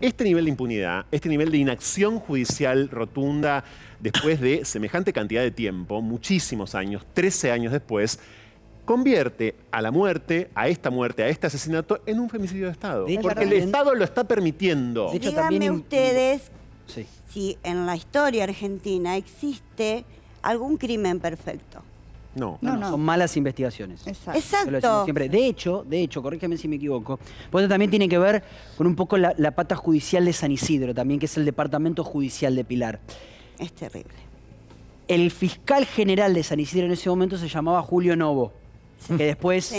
Este nivel de impunidad, este nivel de inacción judicial rotunda después de semejante cantidad de tiempo, muchísimos años, 13 años después, convierte a la muerte, a esta muerte, a este asesinato, en un femicidio de Estado. porque el Estado lo está permitiendo. Díganme ustedes si en la historia argentina existe algún crimen perfecto. No. No, Son malas investigaciones. Exacto. siempre. De hecho, de hecho, corrígeme si me equivoco, pues también tiene que ver con un poco la, pata judicial de San Isidro, también, que es el departamento judicial de Pilar. Es terrible. El fiscal general de San Isidro en ese momento se llamaba Julio Novo, que después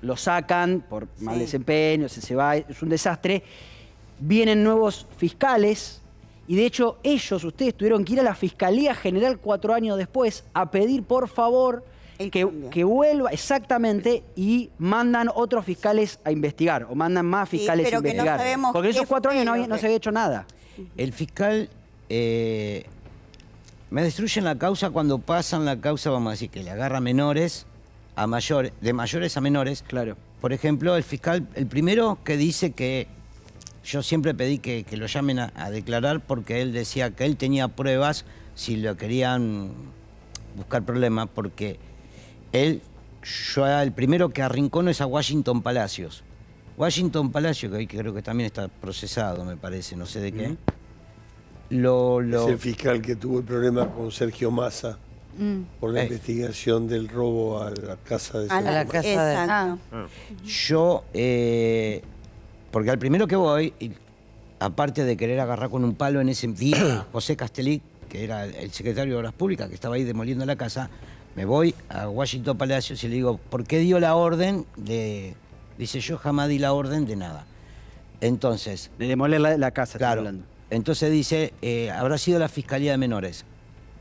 lo sacan por mal desempeño, se, se va, es un desastre. Vienen nuevos fiscales, y de hecho, ellos, ustedes, tuvieron que ir a la Fiscalía General cuatro años después a pedir, por favor, que, vuelva, exactamente, y mandan otros fiscales a investigar, o mandan más fiscales a investigar. Que no Porque esos cuatro años no, se había hecho nada. El fiscal. Eh, me destruyen la causa cuando pasan la causa, vamos a decir, que le agarra menores a mayores, de mayores a menores. Claro. Por ejemplo, el fiscal, el primero que dice que yo siempre pedí que, lo llamen a, a, declarar porque él decía que él tenía pruebas si lo querían buscar problemas, porque él, yo el primero que no es a Washington Palacios. Washington Palacios, que hoy creo que también está procesado, me parece, no sé de qué. Lo, Es el fiscal que tuvo el problema con Sergio Massa mm. por la eh. investigación del robo a la casa de A la, casa de... Ah. Yo, eh, porque al primero que voy, aparte de querer agarrar con un palo en ese día, [coughs] José Castellí, que era el secretario de Obras Públicas, que estaba ahí demoliendo la casa, me voy a Washington Palacio y le digo, ¿por qué dio la orden de...? Dice, yo jamás di la orden de nada. Entonces... De demoler la, casa, claro. Entonces dice, eh, habrá sido la Fiscalía de Menores.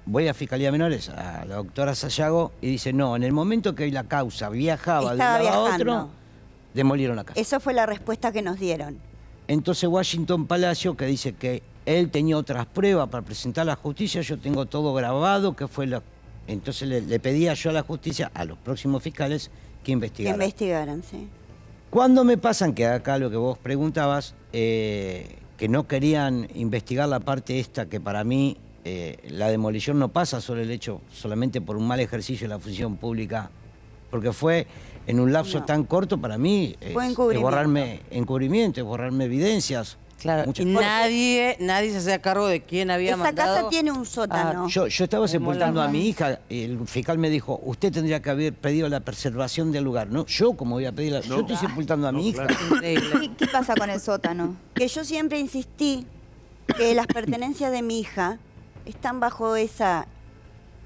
Voy a Fiscalía de Menores, a la doctora Sayago, y dice, no, en el momento que la causa viajaba de un lado a otro, demolieron la casa. Esa fue la respuesta que nos dieron. Entonces Washington Palacio, que dice que él tenía otras pruebas para presentar a la justicia, yo tengo todo grabado, que fue la entonces le, pedía yo a la justicia, a los próximos fiscales, que investigaran. Que investigaran, sí. ¿Cuándo me pasan, que acá lo que vos preguntabas, eh, que no querían investigar la parte esta que para mí eh, la demolición no pasa sobre el hecho solamente por un mal ejercicio de la función pública, porque fue en un lapso tan corto para mí, borrarme encubrimiento, es borrarme evidencias, Claro, nadie, nadie se hacía cargo de quién había Esa mandado. Esa casa tiene un sótano. yo, estaba sepultando a mi hija, el fiscal me dijo, usted tendría que haber pedido la preservación del lugar, ¿no? Yo, como voy a pedir yo estoy sepultando a mi hija. ¿Qué, pasa con el sótano? Que yo siempre insistí que las pertenencias de mi hija están bajo esa,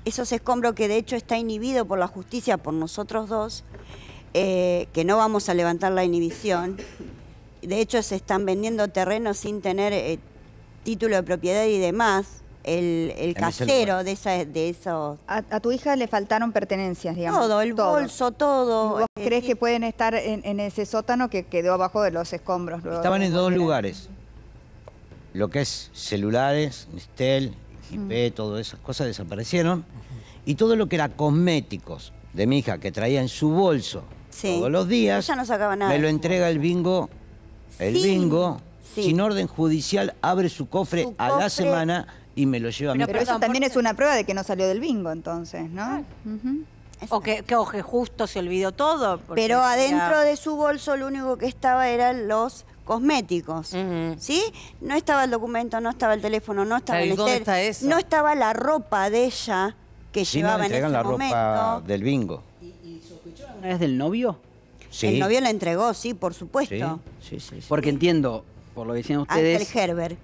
esos escombros que de hecho está inhibido por la justicia, por nosotros dos, eh, que no vamos a levantar la inhibición, de hecho se están vendiendo terrenos sin tener eh, título de propiedad y demás. El, el casero de, de esos... A, tu hija le faltaron pertenencias, digamos. Todo, el bolso, todo. ¿Vos eh, crees que pueden estar en, ese sótano que quedó abajo de los escombros? Estaban en dos lugares. Lo que es celulares, Nestel, IP, mm. todas esas cosas desaparecieron. Y todo lo que era cosméticos de mi hija, que traía en su bolso todos los días, no nada. me lo entrega el bingo el bingo, sin orden judicial, abre su cofre, a la semana y me lo lleva a mi Pero eso también es una prueba de que no salió del bingo, entonces, ¿no? O que, que, justo se olvidó todo. Pero adentro de su bolso lo único que estaba eran los cosméticos, ¿sí? No estaba el documento, no estaba el teléfono, no estaba el no estaba la ropa de ella que llevaba en ese la momento. ropa del bingo. ¿Y, sospechó alguna vez del novio? El novio la entregó, sí, por supuesto. Sí, sí, sí, Porque entiendo, por lo que decían ustedes,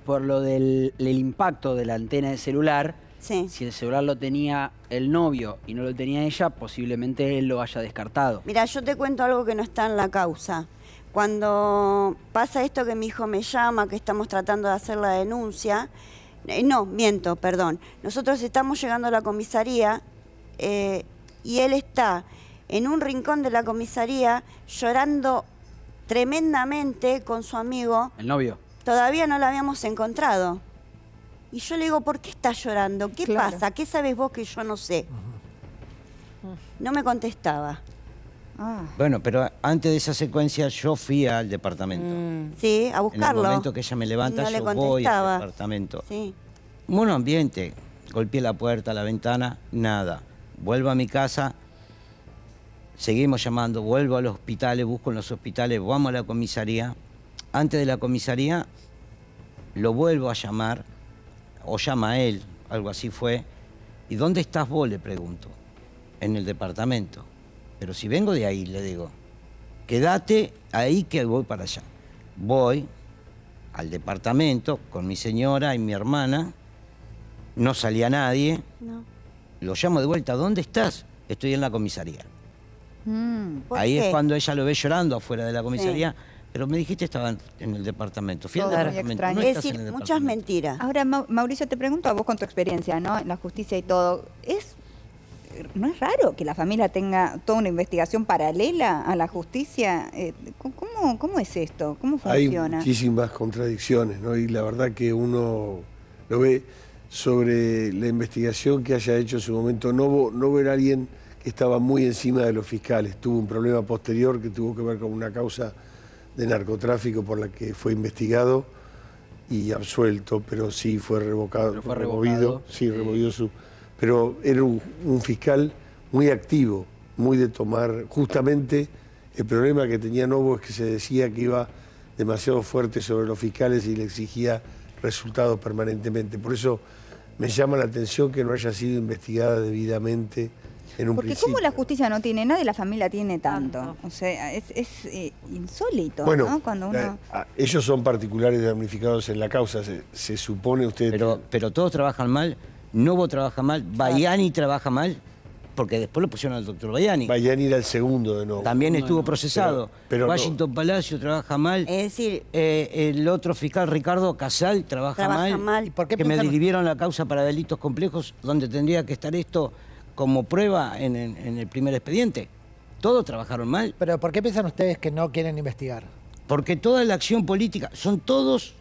por lo del, impacto de la antena de celular, si el celular lo tenía el novio y no lo tenía ella, posiblemente él lo haya descartado. Mira, yo te cuento algo que no está en la causa. Cuando pasa esto que mi hijo me llama, que estamos tratando de hacer la denuncia, eh, no, miento, perdón, nosotros estamos llegando a la comisaría eh, y él está en un rincón de la comisaría llorando tremendamente con su amigo. El novio. Todavía no la habíamos encontrado. Y yo le digo, ¿por qué estás llorando? ¿Qué pasa? ¿Qué sabes vos que yo no sé? No me contestaba. Ah. Bueno, pero antes de esa secuencia yo fui al departamento. Mm. Sí, a buscarlo. En el momento que ella me levanta, yo le voy al departamento. Sí. Mono ambiente. Golpeé la puerta, la ventana, nada. Vuelvo a mi casa, seguimos llamando, vuelvo a los hospitales, busco en los hospitales, vamos a la comisaría. Antes de la comisaría lo vuelvo a llamar, o llama a él, algo así fue. ¿Y dónde estás vos? le pregunto. En el departamento. Pero si vengo de ahí, le digo, quédate ahí que voy para allá. Voy al departamento con mi señora y mi hermana. No salía nadie. Lo llamo de vuelta, ¿dónde estás? Estoy en la comisaría. Mm, Ahí es cuando ella lo ve llorando afuera de la comisaría. Pero me dijiste estaban en el departamento. Fui es decir, muchas mentiras. Ahora, Mauricio, te pregunto a vos con tu experiencia, ¿no? En la justicia y todo. ¿Es ¿No es raro que la familia tenga toda una investigación paralela a la justicia? Eh, ¿Cómo, es esto? ¿Cómo funciona? Hay muchísimas contradicciones, ¿no? Y la verdad que uno lo ve sobre la investigación que haya hecho en su momento. No, no ver a alguien estaba muy encima de los fiscales. Tuvo un problema posterior que tuvo que ver con una causa de narcotráfico por la que fue investigado y absuelto, pero sí fue revocado, pero fue removido, sí, removido su... Pero era un, un fiscal muy activo, muy de tomar... Justamente el problema que tenía Novo es que se decía que iba demasiado fuerte sobre los fiscales y le exigía resultados permanentemente. Por eso me llama la atención que no haya sido investigada debidamente porque ¿cómo la justicia no tiene nada y la familia tiene tanto? O sea, es, eh, insólito, ¿no? Cuando eh, ah, ellos son particulares damnificados en la causa, se, supone usted... Pero, todos trabajan mal, Novo trabaja mal, Bayani trabaja mal, porque después lo pusieron al doctor Bayani. Bayani era el segundo de Novo. También estuvo procesado. Washington Palacio trabaja mal. Es decir, eh, el otro fiscal Ricardo Casal trabaja, mal. por qué que me dirigieron la causa para delitos complejos, donde tendría que estar esto como prueba en, el primer expediente. Todos trabajaron mal. Pero ¿por qué piensan ustedes que no quieren investigar? Porque toda la acción política, son todos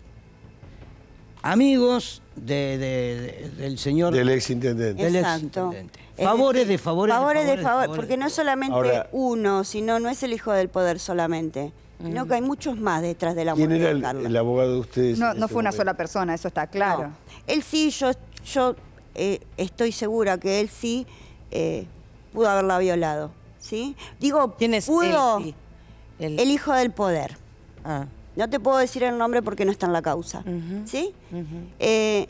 amigos de, del señor... Del exintendente. Del exintendente. Favores de favores. Favores de favores, favor, porque no solamente uno, sino no es el hijo del poder solamente. Sino mm. que hay muchos más detrás de la ¿Quién era el, abogado de ustedes? No, fue una sola persona, eso está claro. Él sí, yo, yo eh, estoy segura que él sí eh, pudo haberla violado. ¿sí? Digo, pudo el, hijo del poder. Ah. No te puedo decir el nombre porque no está en la causa. ¿sí? Eh,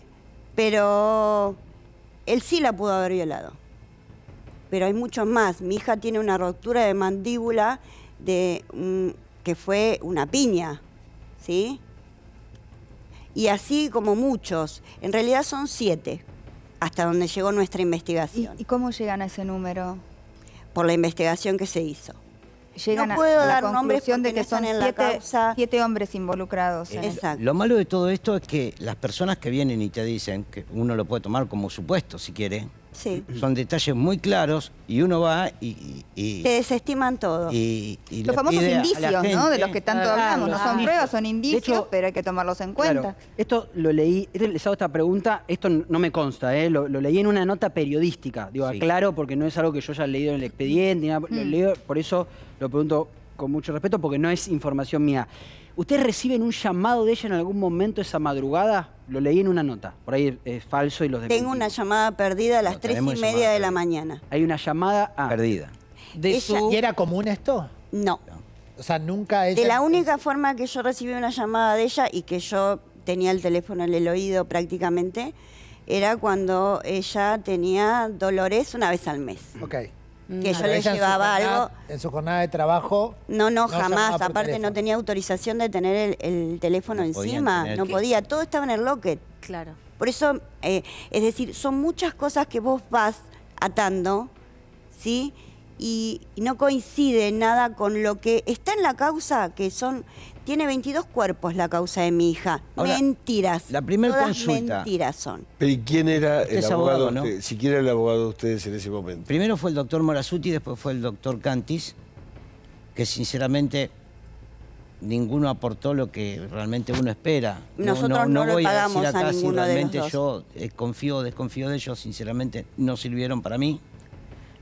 pero él sí la pudo haber violado. Pero hay muchos más. Mi hija tiene una ruptura de mandíbula de, que fue una piña. ¿Sí? Y así como muchos. En realidad son siete hasta donde llegó nuestra investigación. ¿Y, cómo llegan a ese número? Por la investigación que se hizo. Llegan puedo a, dar conclusión de que son siete, hombres involucrados. Lo malo de todo esto es que las personas que vienen y te dicen, que uno lo puede tomar como supuesto si quiere, son detalles muy claros y uno va y... Te desestiman todo. los famosos indicios, ¿no? De los que tanto hablamos. No son pruebas, son indicios, pero hay que tomarlos en cuenta. esto lo leí, les hago esta pregunta, esto no me consta, ¿eh? lo, leí en una nota periodística. Digo, aclaro porque no es algo que yo haya leído en el expediente, mm. por eso lo pregunto con mucho respeto porque no es información mía. ¿Ustedes reciben un llamado de ella en algún momento esa madrugada? Lo leí en una nota. Por ahí es falso y los Tengo una llamada perdida a las tres y media de la mañana. Hay una llamada perdida. De ¿Y era común esto? No. O sea, nunca ella... De la única forma que yo recibí una llamada de ella y que yo tenía el teléfono en el oído prácticamente, era cuando ella tenía dolores una vez al mes. Ok. Mm, que yo le llevaba algo. ¿En su jornada de trabajo? No, no, jamás. Aparte no tenía autorización de tener el, teléfono encima, no podía. Todo estaba en el locket. Claro. Por eso, eh, es decir, son muchas cosas que vos vas atando, ¿sí? y no coincide nada con lo que está en la causa, que son tiene 22 cuerpos la causa de mi hija. mentiras. La primera consulta. Mentiras son. Pero ¿y quién era el abogado? ¿no? el abogado de ustedes en ese momento. Primero fue el doctor Morazuti, después fue el doctor Cantis, que sinceramente ninguno aportó lo que realmente uno espera. Nosotros no, no, no a decir acá a si realmente yo eh, confío o desconfío de ellos, sinceramente no sirvieron para mí.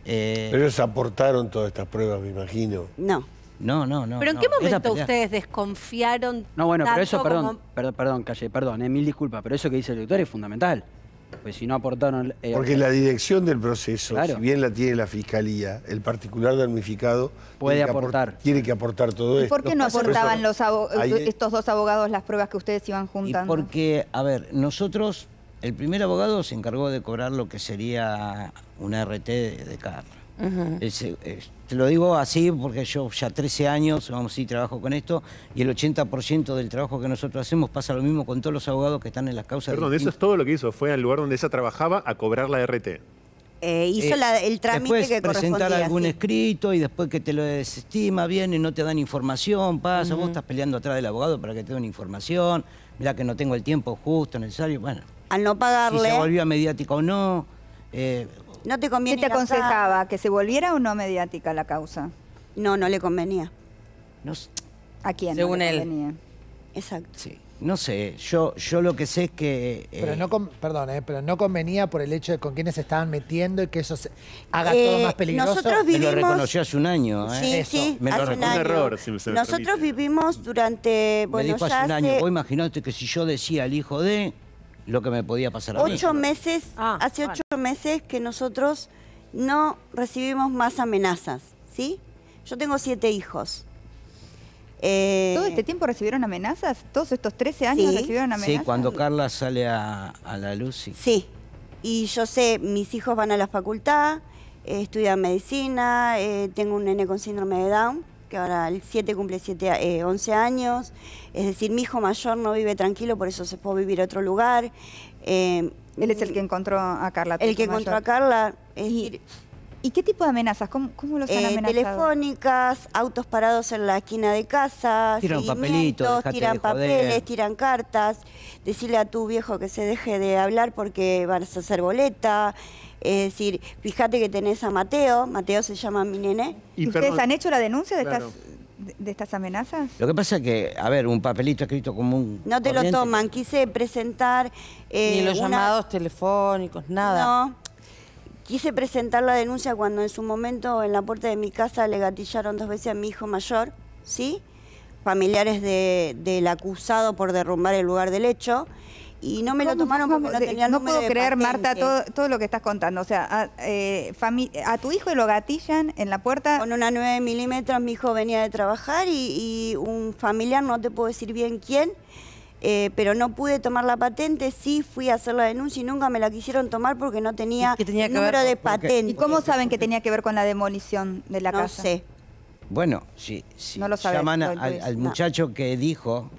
Eh, Pero ellos aportaron todas estas pruebas, me imagino. No. No, no, no. ¿Pero en qué momento ustedes desconfiaron? No, bueno, pero eso, perdón, perdón, perdón, calle, perdón, eh, mil disculpas, pero eso que dice el doctor es fundamental. Pues si no aportaron. Eh, porque eh, la dirección del proceso, si bien la tiene la fiscalía, el particular damnificado. Puede aportar. tiene que aportar todo esto. ¿Por qué no aportaban los estos dos abogados las pruebas que ustedes iban juntando? porque, a ver, nosotros. El primer abogado se encargó de cobrar lo que sería un RT de, carro lo digo así porque yo ya 13 años, vamos a trabajo con esto y el 80% del trabajo que nosotros hacemos pasa lo mismo con todos los abogados que están en las causas. Perdón, eso es todo lo que hizo. Fue al lugar donde ella trabajaba a cobrar la RT. Eh, hizo eh, el trámite después presentar algún escrito y después que te lo desestima, viene, y no te dan información, pasa, vos estás peleando atrás del abogado para que te den información, mira que no tengo el tiempo justo, necesario, bueno. Al no pagarle... Si se volvió mediática o no, eh, no te ¿Qué te aconsejaba? ¿Que se volviera o no mediática la causa? No, no le convenía. ¿A quién? Según le él. Exacto. Sí. No sé, yo, yo lo que sé es que... pero eh, no, perdón, eh, pero no convenía por el hecho de con quiénes se estaban metiendo y que eso haga todo eh, más peligroso. Nosotros vivimos... Me lo reconoció hace un año. Sí, eso. sí, me hace un, error. Si me nosotros vivimos durante... Bueno, me dijo hace un año, vos imaginate que si yo decía al hijo de lo que me podía pasar Ocho meses, ah, hace ocho meses que nosotros no recibimos más amenazas, ¿sí? Yo tengo siete hijos. Eh, ¿Todo este tiempo recibieron amenazas? ¿Todos estos 13 años recibieron amenazas? Sí, cuando Carla sale a, la luz. Sí. y yo sé, mis hijos van a la facultad, eh, estudian medicina, eh, tengo un nene con síndrome de Down que ahora el 7 cumple 7, eh, 11 años. Es decir, mi hijo mayor no vive tranquilo, por eso se fue a vivir a otro lugar. Eh, Él es el que encontró a Carla. El que encontró a Carla. ¿Y, qué tipo de amenazas? ¿Cómo, los han eh, amenazado? telefónicas, autos parados en la esquina de casa, tiran papelitos, tiran papeles, tiran cartas, decirle a tu viejo que se deje de hablar porque vas a hacer boleta. Es decir, fíjate que tenés a Mateo, Mateo se llama mi nene. ¿Y, ustedes han hecho la denuncia de estas de estas amenazas? Lo que pasa es que, a ver, un papelito escrito como un... No te lo toman, quise presentar... Eh, Ni los llamados telefónicos, nada. No, quise presentar la denuncia cuando en su momento en la puerta de mi casa le gatillaron dos veces a mi hijo mayor, ¿sí? Familiares del acusado por derrumbar el lugar del hecho y no me lo tomaron porque no tenía No puedo creer, Marta, todo, lo que estás contando. O sea, eh, a, tu hijo lo gatillan en la puerta. Con una 9 milímetros, mi hijo venía de trabajar y, un familiar, no te puedo decir bien quién, eh, pero no pude tomar la patente, sí fui a hacer la denuncia y nunca me la quisieron tomar porque no tenía, número de patente. ¿Y cómo saben que tenía que ver con la demolición de la casa? No sé. Bueno, sí, no lo llaman al, muchacho que dijo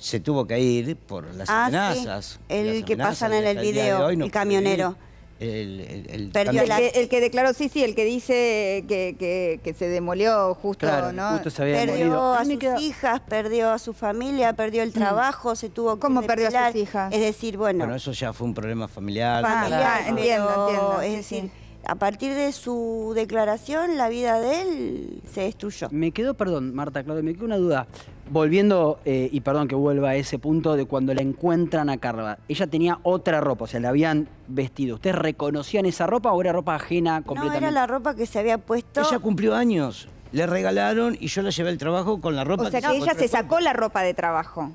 se tuvo que ir por las ah, amenazas. El que pasa pasan en el video, el camionero. El, que, declaró, sí, sí, el que dice que, que, se demolió justo, ¿no? perdió a sus hijas, perdió a su familia, perdió el mm. trabajo, se tuvo que ¿Cómo perdió a sus hijas? Es decir, bueno... Bueno, eso ya fue un problema familiar. Familiar, ah, entiendo, entiendo. Es decir a partir de su declaración, la vida de él se destruyó. Me quedó, perdón, Marta, Claudio, me quedó una duda. Volviendo, eh, y perdón que vuelva a ese punto de cuando la encuentran a Carla. Ella tenía otra ropa, o sea, la habían vestido. ¿Ustedes reconocían esa ropa o era ropa ajena completamente? No, era la ropa que se había puesto. Ella cumplió años. Le regalaron y yo la llevé al trabajo con la ropa. O sea, que, ella se sacó la ropa de trabajo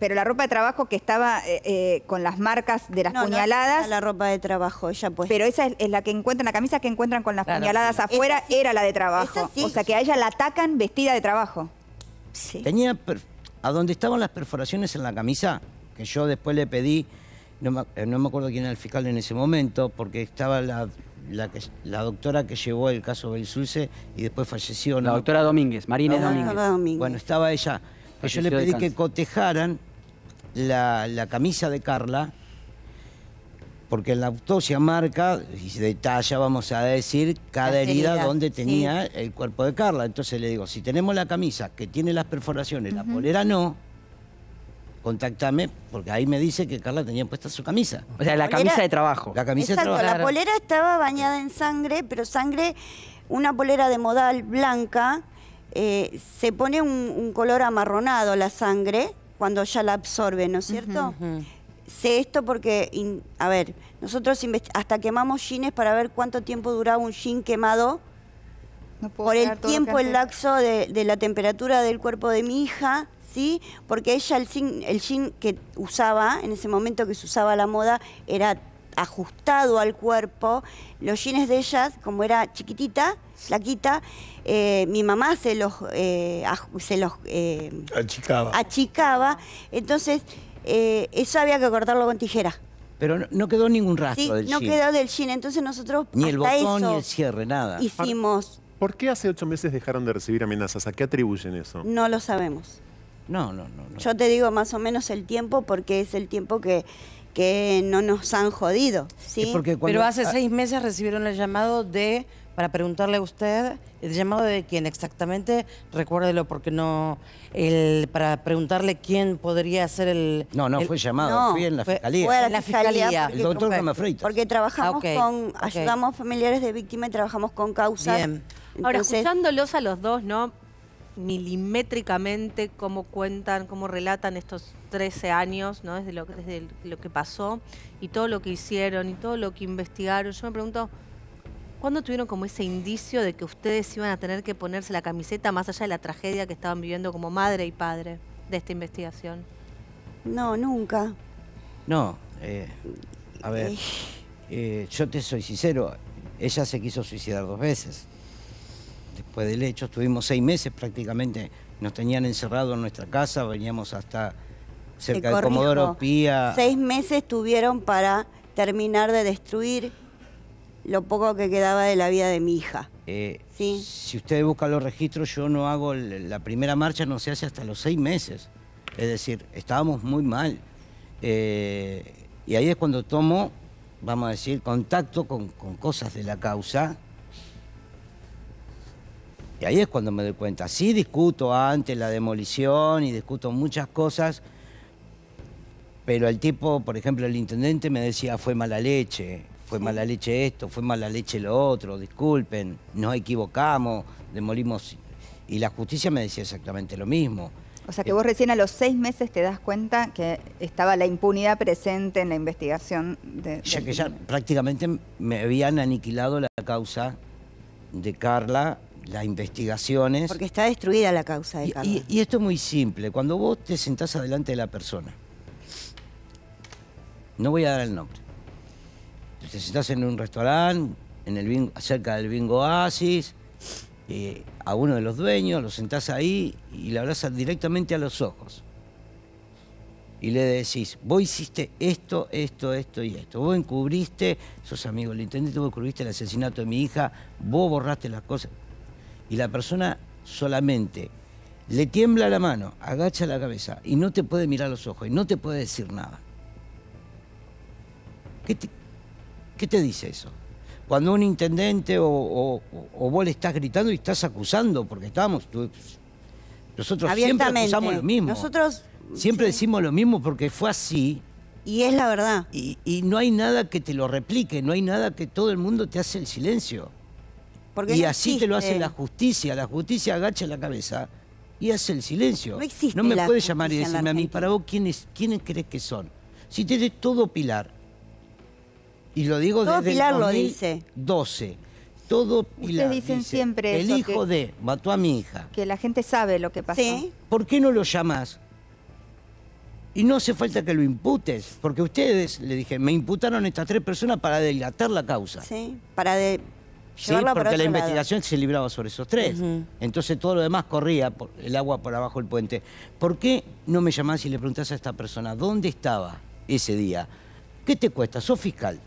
pero la ropa de trabajo que estaba eh, eh, con las marcas de las puñaladas. la ropa de trabajo, ella pues. Pero esa es, la que encuentran, la camisa que encuentran con las puñaladas afuera era la de trabajo. O sea que a ella la atacan vestida de trabajo. Sí. Tenía a dónde estaban las perforaciones en la camisa, que yo después le pedí, no me, eh, acuerdo quién era el fiscal en ese momento, porque estaba la, doctora que llevó el caso Belsulce y después falleció. La doctora Domínguez, Marina Domínguez. Bueno, estaba ella. yo le pedí que cotejaran la, camisa de Carla, porque la autopsia marca y se detalla, vamos a decir, cada herida donde tenía el cuerpo de Carla. Entonces le digo, si tenemos la camisa que tiene las perforaciones, la polera no, contactame, porque ahí me dice que Carla tenía puesta su camisa. O sea, la, camisa de trabajo. La camisa de trabajo. La polera estaba bañada en sangre, pero sangre, una polera de modal blanca, eh, se pone un, un color amarronado la sangre cuando ya la absorbe, ¿no es cierto? Sé esto porque, a ver, nosotros hasta quemamos jeans para ver cuánto tiempo duraba un jean quemado por el tiempo, el laxo de, la temperatura del cuerpo de mi hija, ¿sí? Porque ella el jean, el jean que usaba, en ese momento que se usaba la moda, era ajustado al cuerpo. Los jeans de ella, como era chiquitita, flaquita, eh, mi mamá se los, eh, se los eh, achicaba. Entonces, eso había que cortarlo con tijera. Pero no, quedó ningún rastro del no quedó del chino, Entonces nosotros Ni el botón, ni el cierre, nada. Hicimos... ¿Por qué hace ocho meses dejaron de recibir amenazas? ¿A qué atribuyen eso? No lo sabemos. No, no, no, Yo te digo más o menos el tiempo porque es el tiempo que que no nos han jodido. ¿sí? Pero hace seis meses recibieron el llamado de para preguntarle a usted el llamado de quién exactamente, recuérdelo porque no, el, para preguntarle quién podría ser el... No, no fue llamado, fui en la fiscalía. Fue en la, fiscalía. el doctor Camafreitas. Porque trabajamos con, Ayudamos ayudamos familiares de víctimas y trabajamos con causas. Bien. Ahora, escuchándolos a los dos, ¿no? milimétricamente cómo cuentan, cómo relatan estos 13 años, ¿no? desde, lo, desde lo que pasó y todo lo que hicieron y todo lo que investigaron. Yo me pregunto, ¿Cuándo tuvieron como ese indicio de que ustedes iban a tener que ponerse la camiseta más allá de la tragedia que estaban viviendo como madre y padre de esta investigación? No, nunca. No, eh, a ver, eh. Eh, yo te soy sincero, ella se quiso suicidar dos veces. Después del hecho estuvimos seis meses prácticamente, nos tenían encerrado en nuestra casa, veníamos hasta cerca de Comodoro Pía. Seis meses tuvieron para terminar de destruir lo poco que quedaba de la vida de mi hija. Eh, ¿Sí? Si usted busca los registros, yo no hago la primera marcha, no se hace hasta los seis meses. Es decir, estábamos muy mal. Eh, y ahí es cuando tomo, vamos a decir, contacto con, con cosas de la causa. Y ahí es cuando me doy cuenta. Sí discuto antes la demolición y discuto muchas cosas, pero el tipo, por ejemplo, el intendente me decía fue mala leche fue mala leche esto, fue mala leche lo otro, disculpen, nos equivocamos, demolimos. Y la justicia me decía exactamente lo mismo. O sea que vos recién a los seis meses te das cuenta que estaba la impunidad presente en la investigación de... Ya que ya prácticamente me habían aniquilado la causa de Carla, las investigaciones... Porque está destruida la causa de Carla. y esto es muy simple, cuando vos te sentás adelante de la persona, no voy a dar el nombre, te sentás en un restaurante, en el, cerca del Bingo Oasis, eh, a uno de los dueños, lo sentás ahí y le hablas directamente a los ojos. Y le decís, vos hiciste esto, esto, esto y esto. Vos encubriste, sos amigos del intendente, vos encubriste el asesinato de mi hija, vos borraste las cosas. Y la persona solamente le tiembla la mano, agacha la cabeza y no te puede mirar los ojos y no te puede decir nada. ¿Qué te, ¿Qué te dice eso? Cuando un intendente o, vos le estás gritando y estás acusando, porque estamos, nosotros siempre acusamos lo mismo. Nosotros siempre decimos lo mismo porque fue así. Y es la verdad. Y, no hay nada que te lo replique, no hay nada que todo el mundo te hace el silencio. y así te lo hace la justicia. La justicia agacha la cabeza y hace el silencio. No, existe no me puedes llamar y decirme a mí, para vos, ¿quiénes, ¿quiénes crees que son? Si tenés todo pilar, y lo digo Todo desde Pilar Lo dice. Todo Pilar dicen siempre el hijo de mató a mi hija. Que la gente sabe lo que pasó. ¿Por qué no lo llamás? Y no hace falta que lo imputes, porque ustedes, le dije, me imputaron estas tres personas para delatar la causa. Sí, para de... Sí, porque la investigación se libraba sobre esos tres. Entonces todo lo demás corría por, el agua por abajo del puente. ¿Por qué no me llamás y le preguntás a esta persona dónde estaba ese día? ¿Qué te cuesta? ¿Sos fiscal?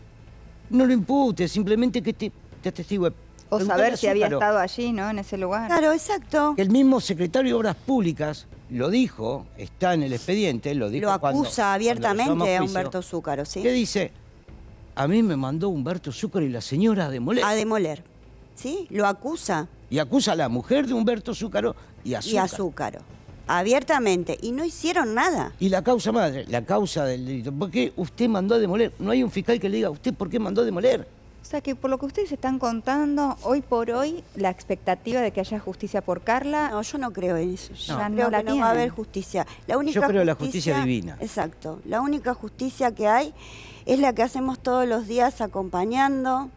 no lo impute, simplemente que te, te atestigue. O saber si había estado allí, ¿no? En ese lugar. Claro, exacto. El mismo secretario de Obras Públicas lo dijo, está en el expediente, lo dijo Lo acusa abiertamente a Humberto Zúcaro, ¿sí? Que dice, a mí me mandó Humberto Zúcaro y la señora a demoler. A demoler, ¿sí? Lo acusa. Y acusa a la mujer de Humberto Zúcaro y a Zúcaro. Y a Zúcaro abiertamente y no hicieron nada. Y la causa madre, la causa del delito, ¿por qué usted mandó a demoler? No hay un fiscal que le diga, ¿usted por qué mandó a demoler? O sea que por lo que ustedes están contando, hoy por hoy, la expectativa de que haya justicia por Carla... yo no creo en eso. Ya no. no va a haber justicia. yo creo en la justicia divina. Exacto. La única justicia que hay es la que hacemos todos los días acompañando,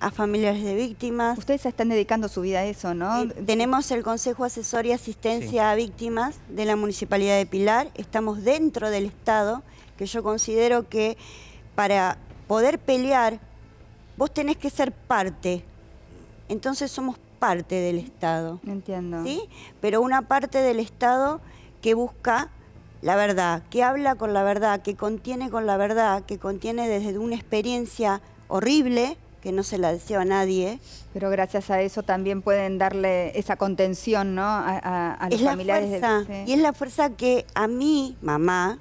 a familiares de víctimas. Ustedes están dedicando su vida a eso, ¿no? tenemos el Consejo Asesor y Asistencia a Víctimas de la Municipalidad de Pilar. Estamos dentro del Estado, que yo considero que para poder pelear, vos tenés que ser parte. Entonces somos parte del Estado. Entiendo. ¿Sí? Pero una parte del Estado que busca la verdad, que habla con la verdad, que contiene con la verdad, que contiene desde una experiencia horrible que no se la deseo a nadie. Pero gracias a eso también pueden darle esa contención, ¿no? A, a, a es La fuerza, Y es la fuerza que a mí, mamá,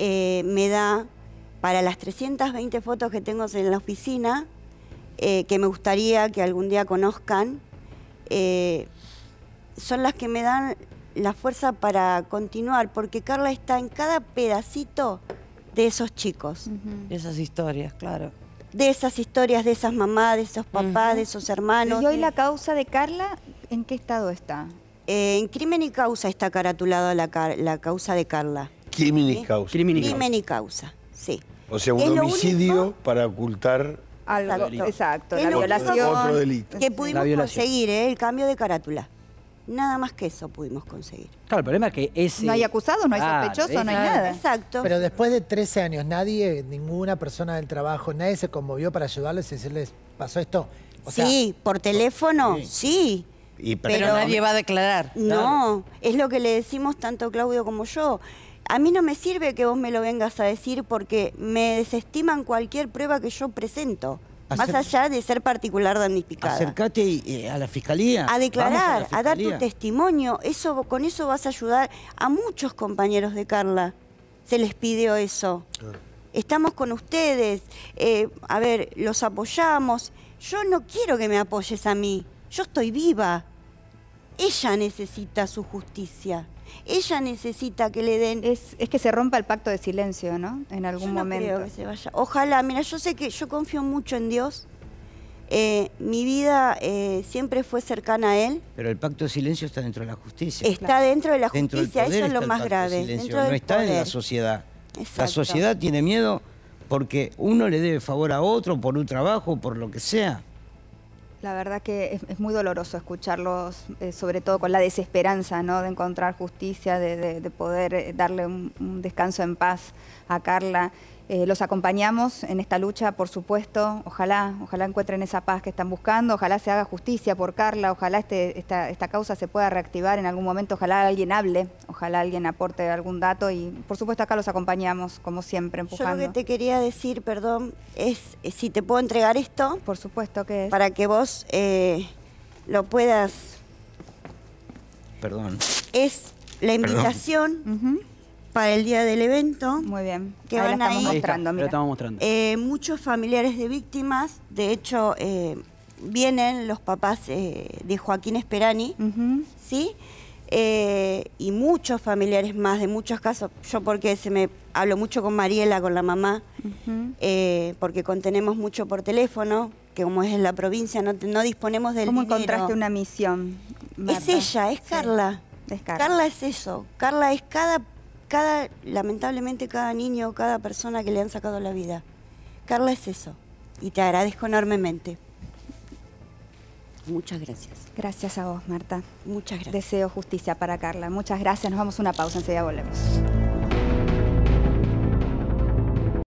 eh, me da para las 320 fotos que tengo en la oficina, eh, que me gustaría que algún día conozcan, eh, son las que me dan la fuerza para continuar, porque Carla está en cada pedacito de esos chicos. Esas historias, claro de esas historias de esas mamás, de esos papás, de esos hermanos. ¿Y hoy la causa de Carla en qué estado está? Eh, en crimen y causa está caratulada la, causa de Carla. Crimen y causa. Crimen y, causa. sí. O sea, un homicidio para ocultar algo. Exacto, la violación. Que pudimos proseguir, ¿eh? el cambio de carátula. Nada más que eso pudimos conseguir. Claro, el problema es que ese... No hay acusado, no hay ah, sospechoso, no hay nada. Exacto. Pero después de 13 años, nadie, ninguna persona del trabajo, nadie se conmovió para ayudarles y decirles, pasó esto. sí, por teléfono, sí. Y pero, nadie va a declarar. No, es lo que le decimos tanto Claudio como yo. A mí no me sirve que vos me lo vengas a decir porque me desestiman cualquier prueba que yo presento. Más allá de ser particular damnificada. Acércate eh, a la fiscalía. A declarar, a, dar tu testimonio. Eso, con eso vas a ayudar a muchos compañeros de Carla. Se les pidió eso. Ah. Estamos con ustedes. Eh, a ver, los apoyamos. Yo no quiero que me apoyes a mí. Yo estoy viva. Ella necesita su justicia. Ella necesita que le den. Es, que se rompa el pacto de silencio, ¿no? En algún momento. que se vaya. Ojalá, mira, yo sé que yo confío mucho en Dios. Eh, mi vida eh, siempre fue cercana a él. Pero el pacto de silencio está dentro de la justicia. Está dentro de la justicia, eso es lo más grave. no está en la sociedad. La sociedad tiene miedo porque uno le debe favor a otro por un trabajo, por lo que sea. La verdad que es, muy doloroso escucharlos, eh, sobre todo con la desesperanza ¿no? de encontrar justicia, de, poder eh, darle un descanso en paz a Carla. Eh, los acompañamos en esta lucha, por supuesto. Ojalá, ojalá encuentren esa paz que están buscando, ojalá se haga justicia por Carla, ojalá este, esta, esta, causa se pueda reactivar en algún momento, ojalá alguien hable, ojalá alguien aporte algún dato y por supuesto acá los acompañamos, como siempre, empujando. Yo lo que te quería decir, perdón, es eh, si te puedo entregar esto. Por supuesto que es. Para que vos eh, lo puedas. Perdón. Es la invitación para el día del evento. Muy bien. Que estamos mostrando. Eh, muchos familiares de víctimas, de hecho, eh, vienen los papás eh, de Joaquín Esperani, ¿sí? y muchos familiares más de muchos casos. Yo porque se me hablo mucho con Mariela, con la mamá, porque contenemos mucho por teléfono, que como es en la provincia no, disponemos del ¿Cómo encontraste una misión? Es ella, es Carla. Es Carla. Carla es eso. Carla es cada cada, lamentablemente, cada niño, o cada persona que le han sacado la vida. Carla es eso. Y te agradezco enormemente. Muchas gracias. Gracias a vos, Marta. Muchas gracias. Deseo justicia para Carla. Muchas gracias. Nos vamos a una pausa. Enseguida volvemos.